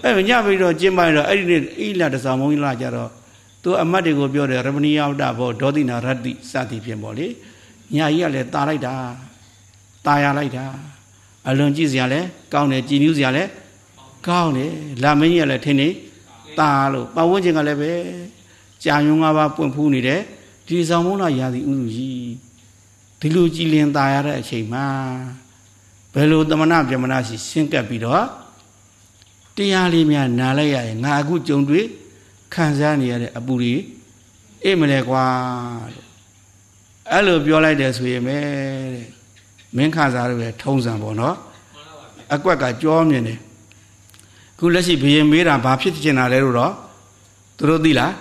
အဲ့ညပြီးတော့ကျင်းပရတော့အဲ့ဒီနေ့အိလတစားမုံလာကြတော့သူအမတ်တွေကိုပြောတယ်ရမဏီယောဒဘောဒေါတိနာရတ္တိစသည်ဖြင့်ပေါ့လေညာကြီးကလည်းตาလိုက်တာตาရလိုက်တာအလွန်ကြည့်စရာလဲကောင်းတယ်ကြည်နူးစရာလဲကောင်းတယ်လာမင်းကြီးကလည်းထင်းနေตาလို့ပဝန်းကျင်ကလည်းပဲကြာယုံငါးပါးပွင့်ဖူးနေတယ်ဒီဆောင်မုံလာရာသီဥစုကြီးဒီလိုကြည်လင်ตายရတဲ့အချိန်မှာဘယ်လိုသမဏဗြဟ္မဏရှိရှင်းကပ်ပြီးတော့တရားလေးများ နားလိုက်ရရင်ငါအခုကြုံတွေ့ခံစားနေရတဲ့အပူတွေအေးမလဲကွာလို့အဲ့လိုပြောလိုက်တယ်ဆိုရင်ပဲတဲ့မင်းခံစားရပဲထုံးစံပေါ့နော်အကွက်ကကြောမြင်တယ်ခုလက်ရှိဘယင်မေးတာဘာဖြစ်ကျင်တာလဲလို့တော့သူတို့သိလား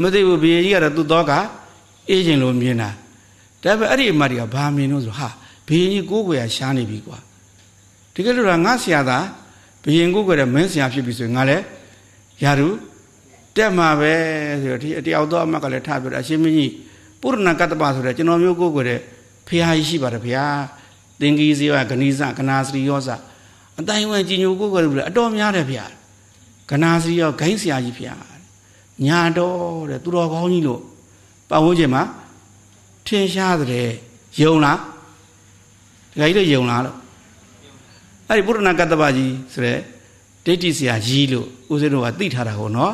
မသိဘူးဘယင်ကြီးကတော့သူ့တော့ကအေးချင်လို့မြင်တာဒါပေမဲ့အဲ့ဒီအမတ်တွေကဘာမြင်လို့ဆိုဟာဘေးရင်ကိုကိုရရှားနေပြီကွာတကယ်လို့လားငါဆရာသာဘေးရင်ကိုကိုရမင်းဆရာဖြစ်ပြီဆိုရင်ငါလည်းရာထူးတက်မှာပဲဆိုတော့ဒီတယောက်သောအမတ်ကလည်းထားပြောတယ်အရှင်မင်းကြီးပုရဏကတ္တပဆိုတဲ့ကျွန်တော်မျိုးကိုကိုရဖရာကြီးရှိပါတယ်ဖရာသင်္ကီဇေဝဂဏိစကနာစရိယောစအတိုင်းဝဲကြီးညိုကိုကိုရလို့အတော်များတယ်ဖရာကနာစရိယောဂိုင်းဆရာကြီးဖရာညာတော်တဲ့သူတော်ကောင်းကြီးလို့ပတ်ဝန်းကျင်မှာထင်ရှားတယ်ယုံလားဒကာကြီးတို့ယုံလားလို့အဲ့ဒီပုရဏကတ္တပကြီးဆိုတဲ့ဒိဋ္ဌိဆရာကြီးလို့ဦးဇင်းတို့ကသိထားတာဟုတ်နော်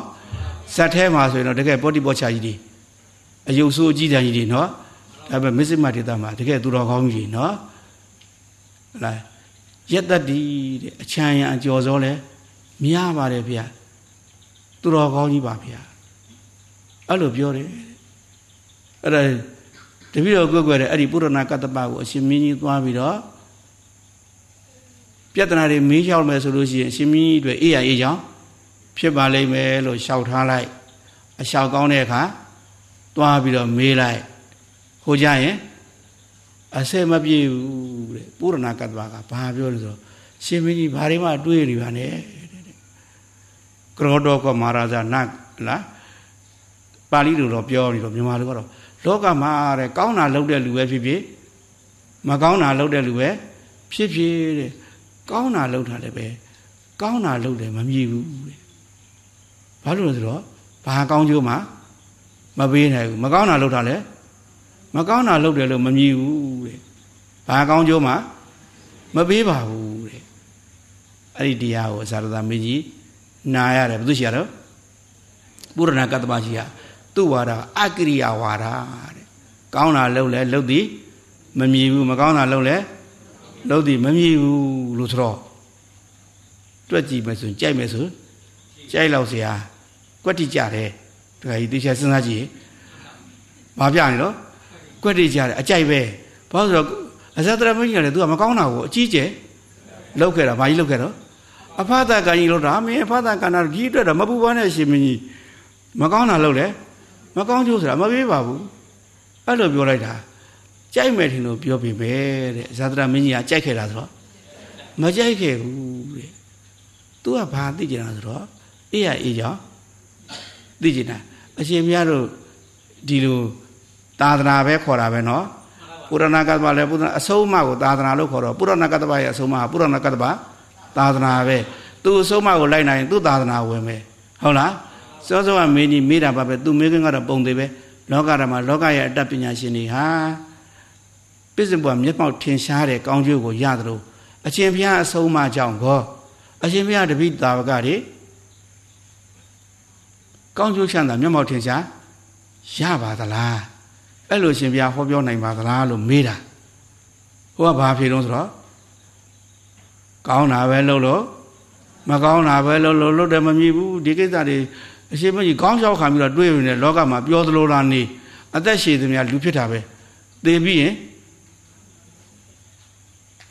ဇက်ထဲမှာဆိုရင်တော့တကယ်ပောတိပောချာကြီးတွေအယုတ်ဆိုးကြီးတန်ကြီးတွေနော်ဒါပေမဲ့မစ္စမဒေတာမှာတကယ်သူတော်ကောင်းကြီးနော်ဟုတ်လားယက်တတိတဲ့အချမ်းရံအကျော်စောလဲမရပါတယ်ဗျာသူတော်ကောင်းကြီးပါဗျာအဲ့လိုပြောတယ်အဲ့ဒါတပည့်တော်ကွက်ွက်တဲ့အဲ့ဒီပုရဏကတ္တပကိုအရှင်မင်းကြီးသွားပြီးတော့ပြဿနာတွေမေးလျှောက်မယ်ဆိုလို့ရှိရင်အရှင်မင်းကြီးတွေအေးရအေးချောင်းဖြစ်ပါလိမ့်မယ်လို့လျှောက်ထားလိုက်အလျှောက်ကောင်းတဲ့အခါသွားပြီးတော့မေးလိုက်ဟိုကြရင်အဆင်မပြေဘူးတဲ့ပုရဏကတ္တပကဘာပြောလဲဆိုတော့ရှင်မင်းကြီးဘာတွေမှတွေးနေပါနဲ့တဲ့ကရောတော်ကမဟာရာဇာနတ်လားပါဠိလိုတော့ပြောနေတော့မြန်မာလိုကတော့လောကမှာတဲ့ကောင်းတာလုပ်တဲ့လူပဲဖြစ်ဖြစ်မကောင်းတာလုပ်တဲ့လူပဲဖြစ်ဖြစ်တဲ့ကောင်းတာလုပ်တာလည်းပဲကောင်းတာလုပ်တယ်မမြည်ဘူးတဲ့ဘာလို့လဲဆိုတော့ဘာကောင်းကျိုးမှမပေးနိုင်ဘူးမကောင်းတာလုပ်တာလည်းမကောင်းတာလုပ်တယ်လို့မမြည်ဘူးတဲ့ဘာကောင်းကျိုးမှ မပေးပါဘူးတဲ့အဲ့ဒီတရားကိုအစာရသမင်းကြီးနာရတယ်ဘုသူရှိရတော့ပုရဏကတ္တမရှိရသူ့ဝါဒအကရိယာဝါဒတဲ့ကောင်းတာလုပ်လဲလုပ်သည်မမြည်ဘူးမကောင်းတာလုပ်လဲလုပ်သည်မမြည်ဘူးလို့ဆိုတော့တွက်ကြည့်မယ်ဆိုရင်ကြိုက်မယ်ဆိုကြိုက်လောက်เสียကွက်တိကြတယ်တခါကြီးတေချာစဉ်းစားကြည့်မပြနေတော့ကွက်တိကြတယ်အကြိုက်ပဲဘာလို့ဆိုတော့အဇတရမင်းကြီးကလည်း तू ကမကောင်းတာကိုအကြီးကျယ်လောက်ခဲ့တာဘာကြီးလောက်ခဲ့တော့အဖသကံကြီးလောက်တာမင်းအဖသကံတာဒီအတွက်တော့မပူပါနဲ့ရှင်မင်းကြီးမကောင်းတာလောက်လဲမကောင်းကျိုးဆိုတာမပေးပါဘူးအဲ့လိုပြောလိုက်တာကြိုက်မယ်ထင်လို့ပြောပြီပဲတဲ့ဇာတရမင်းကြီးကကြိုက်ခဲ့တာဆိုတော့မကြိုက်ခဲ့ဘူးတဲ့ तू ကဘာသိကြတာဆိုတော့အေးရအေးကြောင့်သိကြတာအရှင်မြတ်တို့ဒီလိုသာသနာပဲခေါ်တာပဲเนาะပုရဏကတ္တဗလည်းပုရဏအဆုံးအမကိုသာသနာလို့ခေါ်တော့ပုရဏကတ္တဗရဲ့အဆုံးအမကပုရဏကတ္တဗသာသနာပဲသူအဆုံးအမကိုလိုက်နိုင်သူသာသနာဝင်ပဲဟုတ်လားစောစောကမေးနေမေးတာပါပဲသူမေးခွန်းကတော့ပုံသေးပဲလောကဓမ္မလောကရဲ့အတတ်ပညာရှင်တွေဟာပြစ္စုပန်မျက်မှောက်ထင်ရှားတဲ့ကောင်းကျိုးကိုရသလိုအရှင်ဘုရားအဆုံးအမကြောင့်ကောအရှင်ဘုရားတပိတာဝကတွေကောင်းကျိုးချမ်းသာမျက်မှောက်ထင်ရှားရပါသလားအဲ့လိုရှင်ဘုရားဟောပြောနိုင်ပါသလားလို့မေးတာဟိုကဘာဖြေတော့ဆိုတော့ကောင်းတာပဲလုပ်လို့မကောင်းတာပဲလုပ်လို့လုပ်တယ်မမြည်ဘူးဒီကိစ္စတွေအရှင်မကြီးခေါင်းလျှောက်ခံပြီးတော့တွေးနေလောကမှာပြောသလိုလားနေအသက်ရှည်သူများလူဖြစ်တာပဲသေပြီးရင်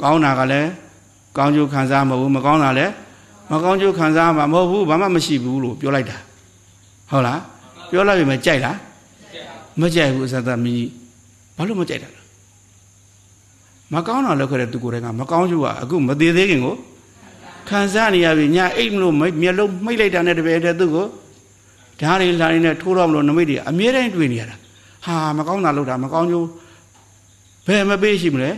ကောင်းတာကလည်းကောင်းကျိုးခံစားမဟုတ်ဘူးမကောင်းတာလည်းမကောင်းကျိုးခံစားမှာမဟုတ်ဘူးဘာမှမရှိဘူးလို့ပြောလိုက်တာဟုတ်လားပြောလိုက်ပြီမကြိုက်လားမကြိုက်ဘူးအစသမီးဘာလို့မကြိုက်တာလဲမကောင်းတာလောက်ခဲ့တဲ့သူကိုယ်တိုင်ကမကောင်းကျိုးကအခုမသေးသေးခင်ကိုခံစားနေရပြီညာအိတ်မလို့မျက်လုံးမှိတ်လိုက်တာနဲ့တပည့်တည်းသူ့ကိုဓာရင်လာရင်နဲ့ထိုးတော့မလို့နမိတ်တွေအမြဲတမ်းတွေ့နေရတာဟာမကောင်းတာလုပ်တာမကောင်းကျိုးဘယ်မပေးရှိမလဲ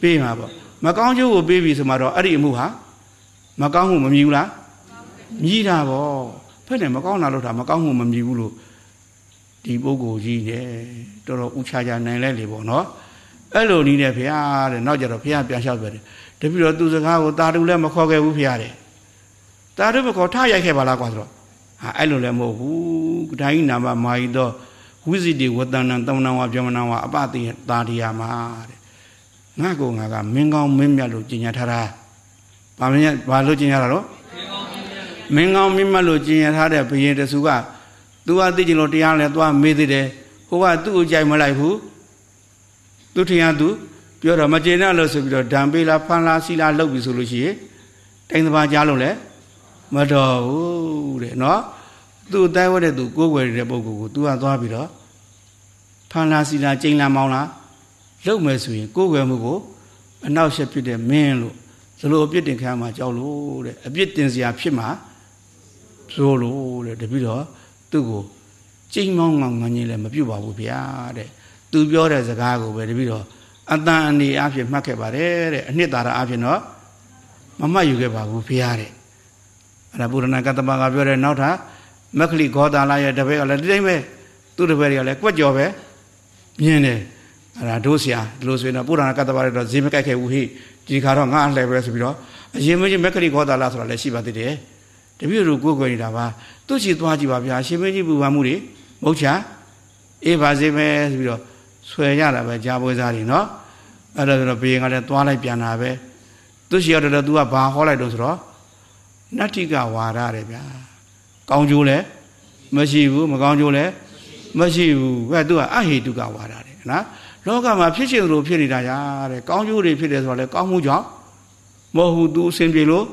ပေးမှာပေါ့မကောင်းကျိုးကိုပေးပြီဆိုမှတော့အဲ့ဒီအမှုဟာမကောင်းမှုမမြည်ဘူးလားမြည်တာပေါ့ဖက်နဲ့မကောင်းတာလုပ်တာမကောင်းမှုမမြည်ဘူးလို့ဒီပုဂ္ဂိုလ်ကြီးနဲ့တော်တော်ဥချာချာနိုင်လဲလေပေါ့နော်အဲ့လိုနီးနဲ့ဖရာတဲ့နောက်ကြတော့ဖရာပြန်လျှောက်ပြောတယ်တပည့်တော်သူစကားကိုတာတူလည်းမခေါ်ခဲ့ဘူးဖရာတဲ့တာတူမခေါ်ထရိုက်ခဲ့ပါလားကွာဆိုတော့ဟာအဲ့လိုလည်းမဟုတ်ဘူးဒါကြီးနာမမာယီတော့ဝိဇိတိဝတ္တနံတမဏဝါပြမဏဝါအပတိတာတရားမှာတဲ့ငါကောငါကမင်းကောင်းမင်းမြတ်လို့ကြီးညာထားတာဘာမင်းဘာလို့ကြီးညာတာတော့မင်းကောင်းမင်းမြတ်လို့ကြီးညာထားတဲ့ဘုရင်တဆူကသူကသိကျင်လို့တရားလဲသွားမေးသေးတယ်ဟိုကသူ့ကိုကြိုက်မလိုက်ဘူးသူထင်ရသူပြောတော့မကျေနပ်လို့ဆိုပြီးတော့ဒံပေးလားဖန်လားစီလားလုပ်ပြီဆိုလို့ရှိရင်တိုင်းတစ်ပါးကြားလို့လဲမတော်ဘူးတဲ့နော်သူ့အတိုင်းဝတ်တဲ့သူကိုယ်ွယ်တဲ့ပုံကိုကို तू ကသွားပြီးတော့ဖန်လာစီလာကျိန်လာမောင်းလာလုံမယ်ဆိုရင် ကိုယ်ွယ်မှုကိုအနောက်ရှက်ဖြစ်တဲ့မင်းလို့ဇလိုအပြစ်တင်ခံမှာ ကြောက်လို့တဲ့အပြစ်တင်စရာဖြစ်မှာဇိုးလို့တဲ့တပည့်တော်သူ့ကိုကျိန်မောင်းငောင်းငန်းကြီးလည်းမပြုတ်ပါဘူးဗျာတဲ့သူပြောတဲ့စကားကိုပဲတပည့်တော်အတန်အနေအဖြစ်မှတ်ခဲ့ပါတယ်တဲ့အနှစ်သာရအဖြစ်တော့မမှတ်ယူခဲ့ပါဘူးဗျာတဲ့အဲ့ဒါပုရဏကတ္တမကပြောတဲ့နောက်ထပ်မက္ခလိဂေါတာလရဲ့တပည့်ကလည်းဒီတိုင်းပဲသူ့တပည့်တွေကလည်းကွက်ကြော်ပဲမြင်တယ်အဲ့ဒါတို့ဆရာဒီလိုဆိုရင်တော့ပုရဏကတ္တမတွေတော့ဈေးမကြိုက်ခဲ့ဘူးဟိဒီခါတော့ငါအလှည့်ပဲဆိုပြီးတော့အရင်မကြီးမက္ခလိဂေါတာလဆိုတာလည်းရှိပါသေးတယ်တပည့်တို့ကိုယ်ကိုယ်နေတာပါသူ့ရှိသွားကြည့်ပါဗျာရှင်မကြီးပူပန်မှုတွေမဟုတ်ချာအေးပါစေမယ်ဆိုပြီးတော့ဆွဲရတာပဲကြားပွဲစားတွေနော်အဲ့ဒါဆိုတော့ဘီရင်ကလည်းသွားလိုက်ပြန်တာပဲသူ့ရှိရတော့ तू ကဘာဟောလိုက်တော့ဆိုတော့နတ္တိကဝါဒတယ်ဗျာကောင်းကျိုးလဲမရှိဘူးမကောင်းကျိုးလဲမရှိဘူးဟဲ့သူကအဟိတုကဝါဒတယ်နော်လောကမှာဖြစ်ချင်လို့ဖြစ်နေတာညာတဲ့ကောင်းကျိုးတွေဖြစ်တယ်ဆိုတာလဲကောင်းမှုကြောင့်မဟုတ်ဘူးသူအစဉ်ပြေလို့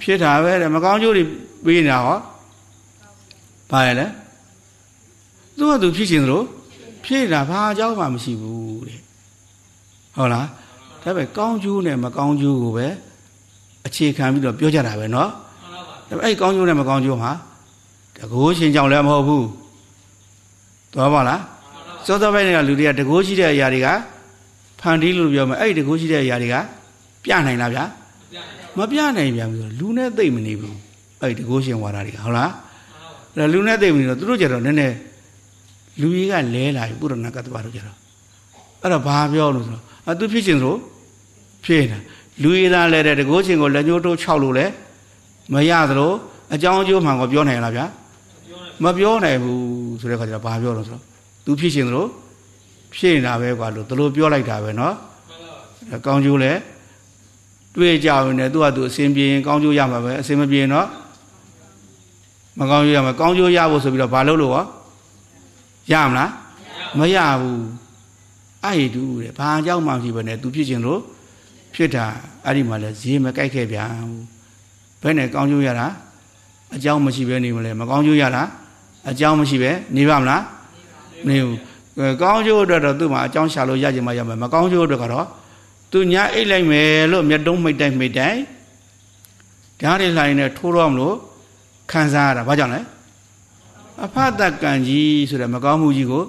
ဖြစ်တာပဲတဲ့မကောင်းကျိုးတွေပေးနေတာဟောဘာလဲလဲသူကသူဖြစ်ချင်လို့ဖြစ်တာဘာအကြောင်းမှမရှိဘူးတဲ့ဟုတ်လားဒါပေမဲ့ကောင်းကျိုးနဲ့မကောင်းကျိုးကိုပဲအခြေခံပြီးတော့ပြောကြတာပဲเนาะဒါပေမဲ့အဲ့ကောင်းကျိုးနဲ့မကောင်းကျိုးမှာတကိုးရှင်ကြောင့်လည်းမဟုတ်ဘူးသွားပါလားစောစောပိုင်းကလူတွေကတကိုးရှိတဲ့အရာတွေကဖန်တီးလို့ပြောမယ်အဲ့ဒီတကိုးရှိတဲ့အရာတွေကပြနိုင်လားဗျာမပြနိုင်ပြန်ဘူးလူနဲ့သိမ့်မနေဘူးအဲ့ဒီတကိုးရှင်ဝါဒတွေကဟုတ်လားအဲ့လူနဲ့သိမ့်မနေတော့သူတို့ကြတော့နည်းနည်းလူကြီးကလဲလာပြီပုရဏကတ္တဝါတို့ကြတော့အဲ့တော့ဘာပြောလို့ဆိုတော့အသူဖြစ်ခြင်းဆိုဖြစ်နေတာလူရည်သားလဲတဲ့တကိုးချင်းကိုလက်ညှိုးတိုး၆လို့လဲမရသလိုအကြောင်းအကျိုးမှန်ကိုပြောနိုင်လားဗျာမပြောနိုင်ဘူးဆိုတဲ့ခါကျတော့ဘာပြောတော့ဆိုတော့ तू ဖြစ်ရှင်သလိုဖြစ်နေတာပဲကွာလို့သူလိုပြောလိုက်တာပဲเนาะကောင်းကျိုးလဲတွေ့ကြရင်လည်းသူကသူအစဉ်ပြေရင်ကောင်းကျိုးရမှာပဲအစဉ်မပြေရင်တော့မကောင်းကျိုးရမှာကောင်းကျိုးရဖို့ဆိုပြီးတော့ဘာလုပ်လို့ရောရမလားမရဘူးအဲ့ဒီတူတယ်ဘာအကြောင်းမှမရှိဘဲနဲ့ तू ဖြစ်ရှင်လို့ဖြစ်တာအဲ့ဒီမှာလဲဈေးမကြိုက်ခဲ့ဗျာဘယ်နဲ့ကောင်းကျိုးရတာအကြောင်းမရှိဘဲနေမလဲမကောင်းကျိုးရတာအကြောင်းမရှိဘဲနေပါမလားနေဘူးကောင်းကျိုးအတွက်တော့သူ့မှာအကြောင်းရှာလို့ရချင်မှရမယ်မကောင်းကျိုးအတွက်ကတော့သူညာအိတ်လိုက်မယ်လို့မျက်တုံးမိတ်တိုင်းမိတ်တိုင်းဓာတ်တွေလှိုင်းနဲ့ထိုးတော့မလို့ခံစားရတာဘာကြောင့်လဲအဖတကံကြီးဆိုတဲ့မကောင်းမှုကြီးကို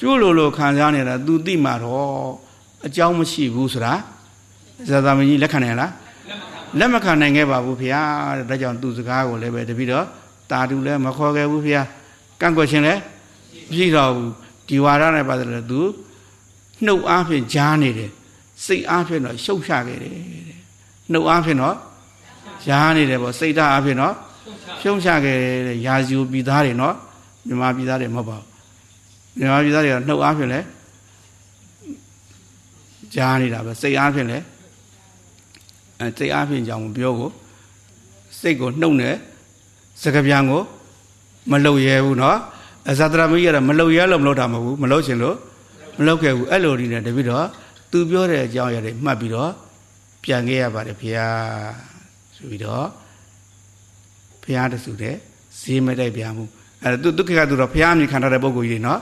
ကျွလို့လို့ခံစားနေတာ तू သိမှာတော့အကြောင်းမရှိဘူးဆိုတာဇာသမကြီးလက်ခံနိုင်လားလက်မခံနိုင်ခဲ့ပါဘူးဖေဟာတဲ့ဒါကြောင့်သူစကားကိုလည်းပဲတပိတော့တာတူလည်းမခေါ်ခဲ့ဘူးဖေဟာကန့်ကွက်ခြင်းလည်းပြည့်တော်ဘူးဒီဝါရနဲ့ပတ်သက်လို့သူနှုတ်အားဖြင့်ကြားနေတယ်စိတ်အားဖြင့်တော့ရှုပ်ရှားခဲ့တယ်တဲ့နှုတ်အားဖြင့်တော့ရားနေတယ်ပေါ့စိတ်ဓာတ်အားဖြင့်တော့ရှုံးချခဲ့တဲ့ရာဇီဝပြည်သားတွေနော်မြန်မာပြည်သားတွေမဟုတ်ပါဘူးမြန်မာပြည်သားတွေကနှုတ်အားဖြင့်လဲကြားနေတာပဲစိတ်အားဖြင့်လဲစိတ်အားဖြင့်ကြောင့်ပြောကိုစိတ်ကိုနှုတ်နဲ့စကပြန်ကို မလှုပ်ရဲဘူးเนาะအဇာတရမိကတော့မလှုပ်ရဲလို့မလှုပ်တာမဟုတ်ဘူးမလှုပ်ရှင်လို့မလှုပ်ခဲ့ဘူးအဲ့လိုဒီနဲ့တပိတော့သူပြောတဲ့အကြောင်းအရာတွေမှတ်ပြီးတော့ပြန်ခဲ့ရပါတယ်ဖေဟာဆိုပြီးတော့ဖေဟာတဆူတဲ့ဈေးမတိုက်ပြန်ဘူးအဲ့ဒါသူဒုက္ခကသူတော့ဖေဟာမြင်ခံထားတဲ့ပုံကိုကြီးเนาะ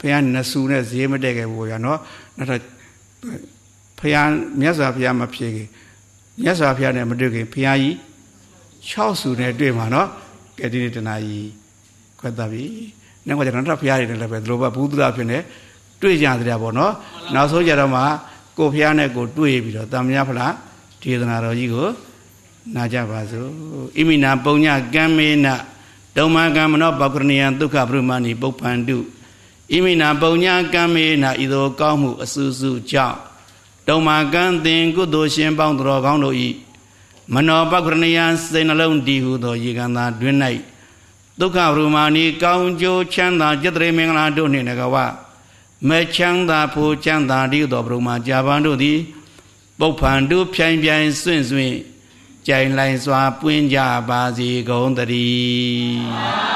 ဖေဟာနဆူနဲ့ဈေးမတက်ခဲ့ဘူးဗျာเนาะနောက်တော့ဖရာမြတ်စွာဘုရားမဖြစ်ခင်မြတ်စွာဘုရားနဲ့မတွေ့ခင်ဘုရားကြီး6ဆူနဲ့တွေ့မှာနော်ကဲဒီနေ့တနာကြီးခွတ်သပြီနောက်ကတော့နောက်ထပ်ဘုရားတွေလည်းပဲဒီလိုပဲဘုသူလာဖြစ်နေတွေ့ကြကြတာပေါ့နော်နောက်ဆုံးကြတော့မှကိုဘုရားနဲ့ကိုတွေ့ပြီးတော့တမယဖလားဒေသနာတော်ကြီးကိုနာကြပါစို့အိမိနာပုံညကံမေနဒုံမကံမနောပောကရဏယံဒုက္ခပရမဏိပုပ္ပန္တုအိမိနာပုံညကံမေနဤသောကောင်းမှုအစူးစူးကြောင့်တုံမာကံသင်ကုသိုလ်ရှင်ပေါင်းတော်ကောင်းတို့ဤမနောပကရဏယစိတ်နှလုံးတည်ဟုသောရေကန်သာတွင်၌ဒုက္ခရူမာနီကောင်းကျိုးချမ်းသာจิตရေမင်္ဂလာတို့နှင့်ငကဝမချမ်းသာဖူချမ်းသာတည်သောဘုရမကြာပန်တို့သည် ပုပ္ဖန်တို့ဖြိုင်ဖြိုင်စွင့်စွင့်ကြိုင်လိုက်စွာပွင့်ကြပါစေကုန်သတည်း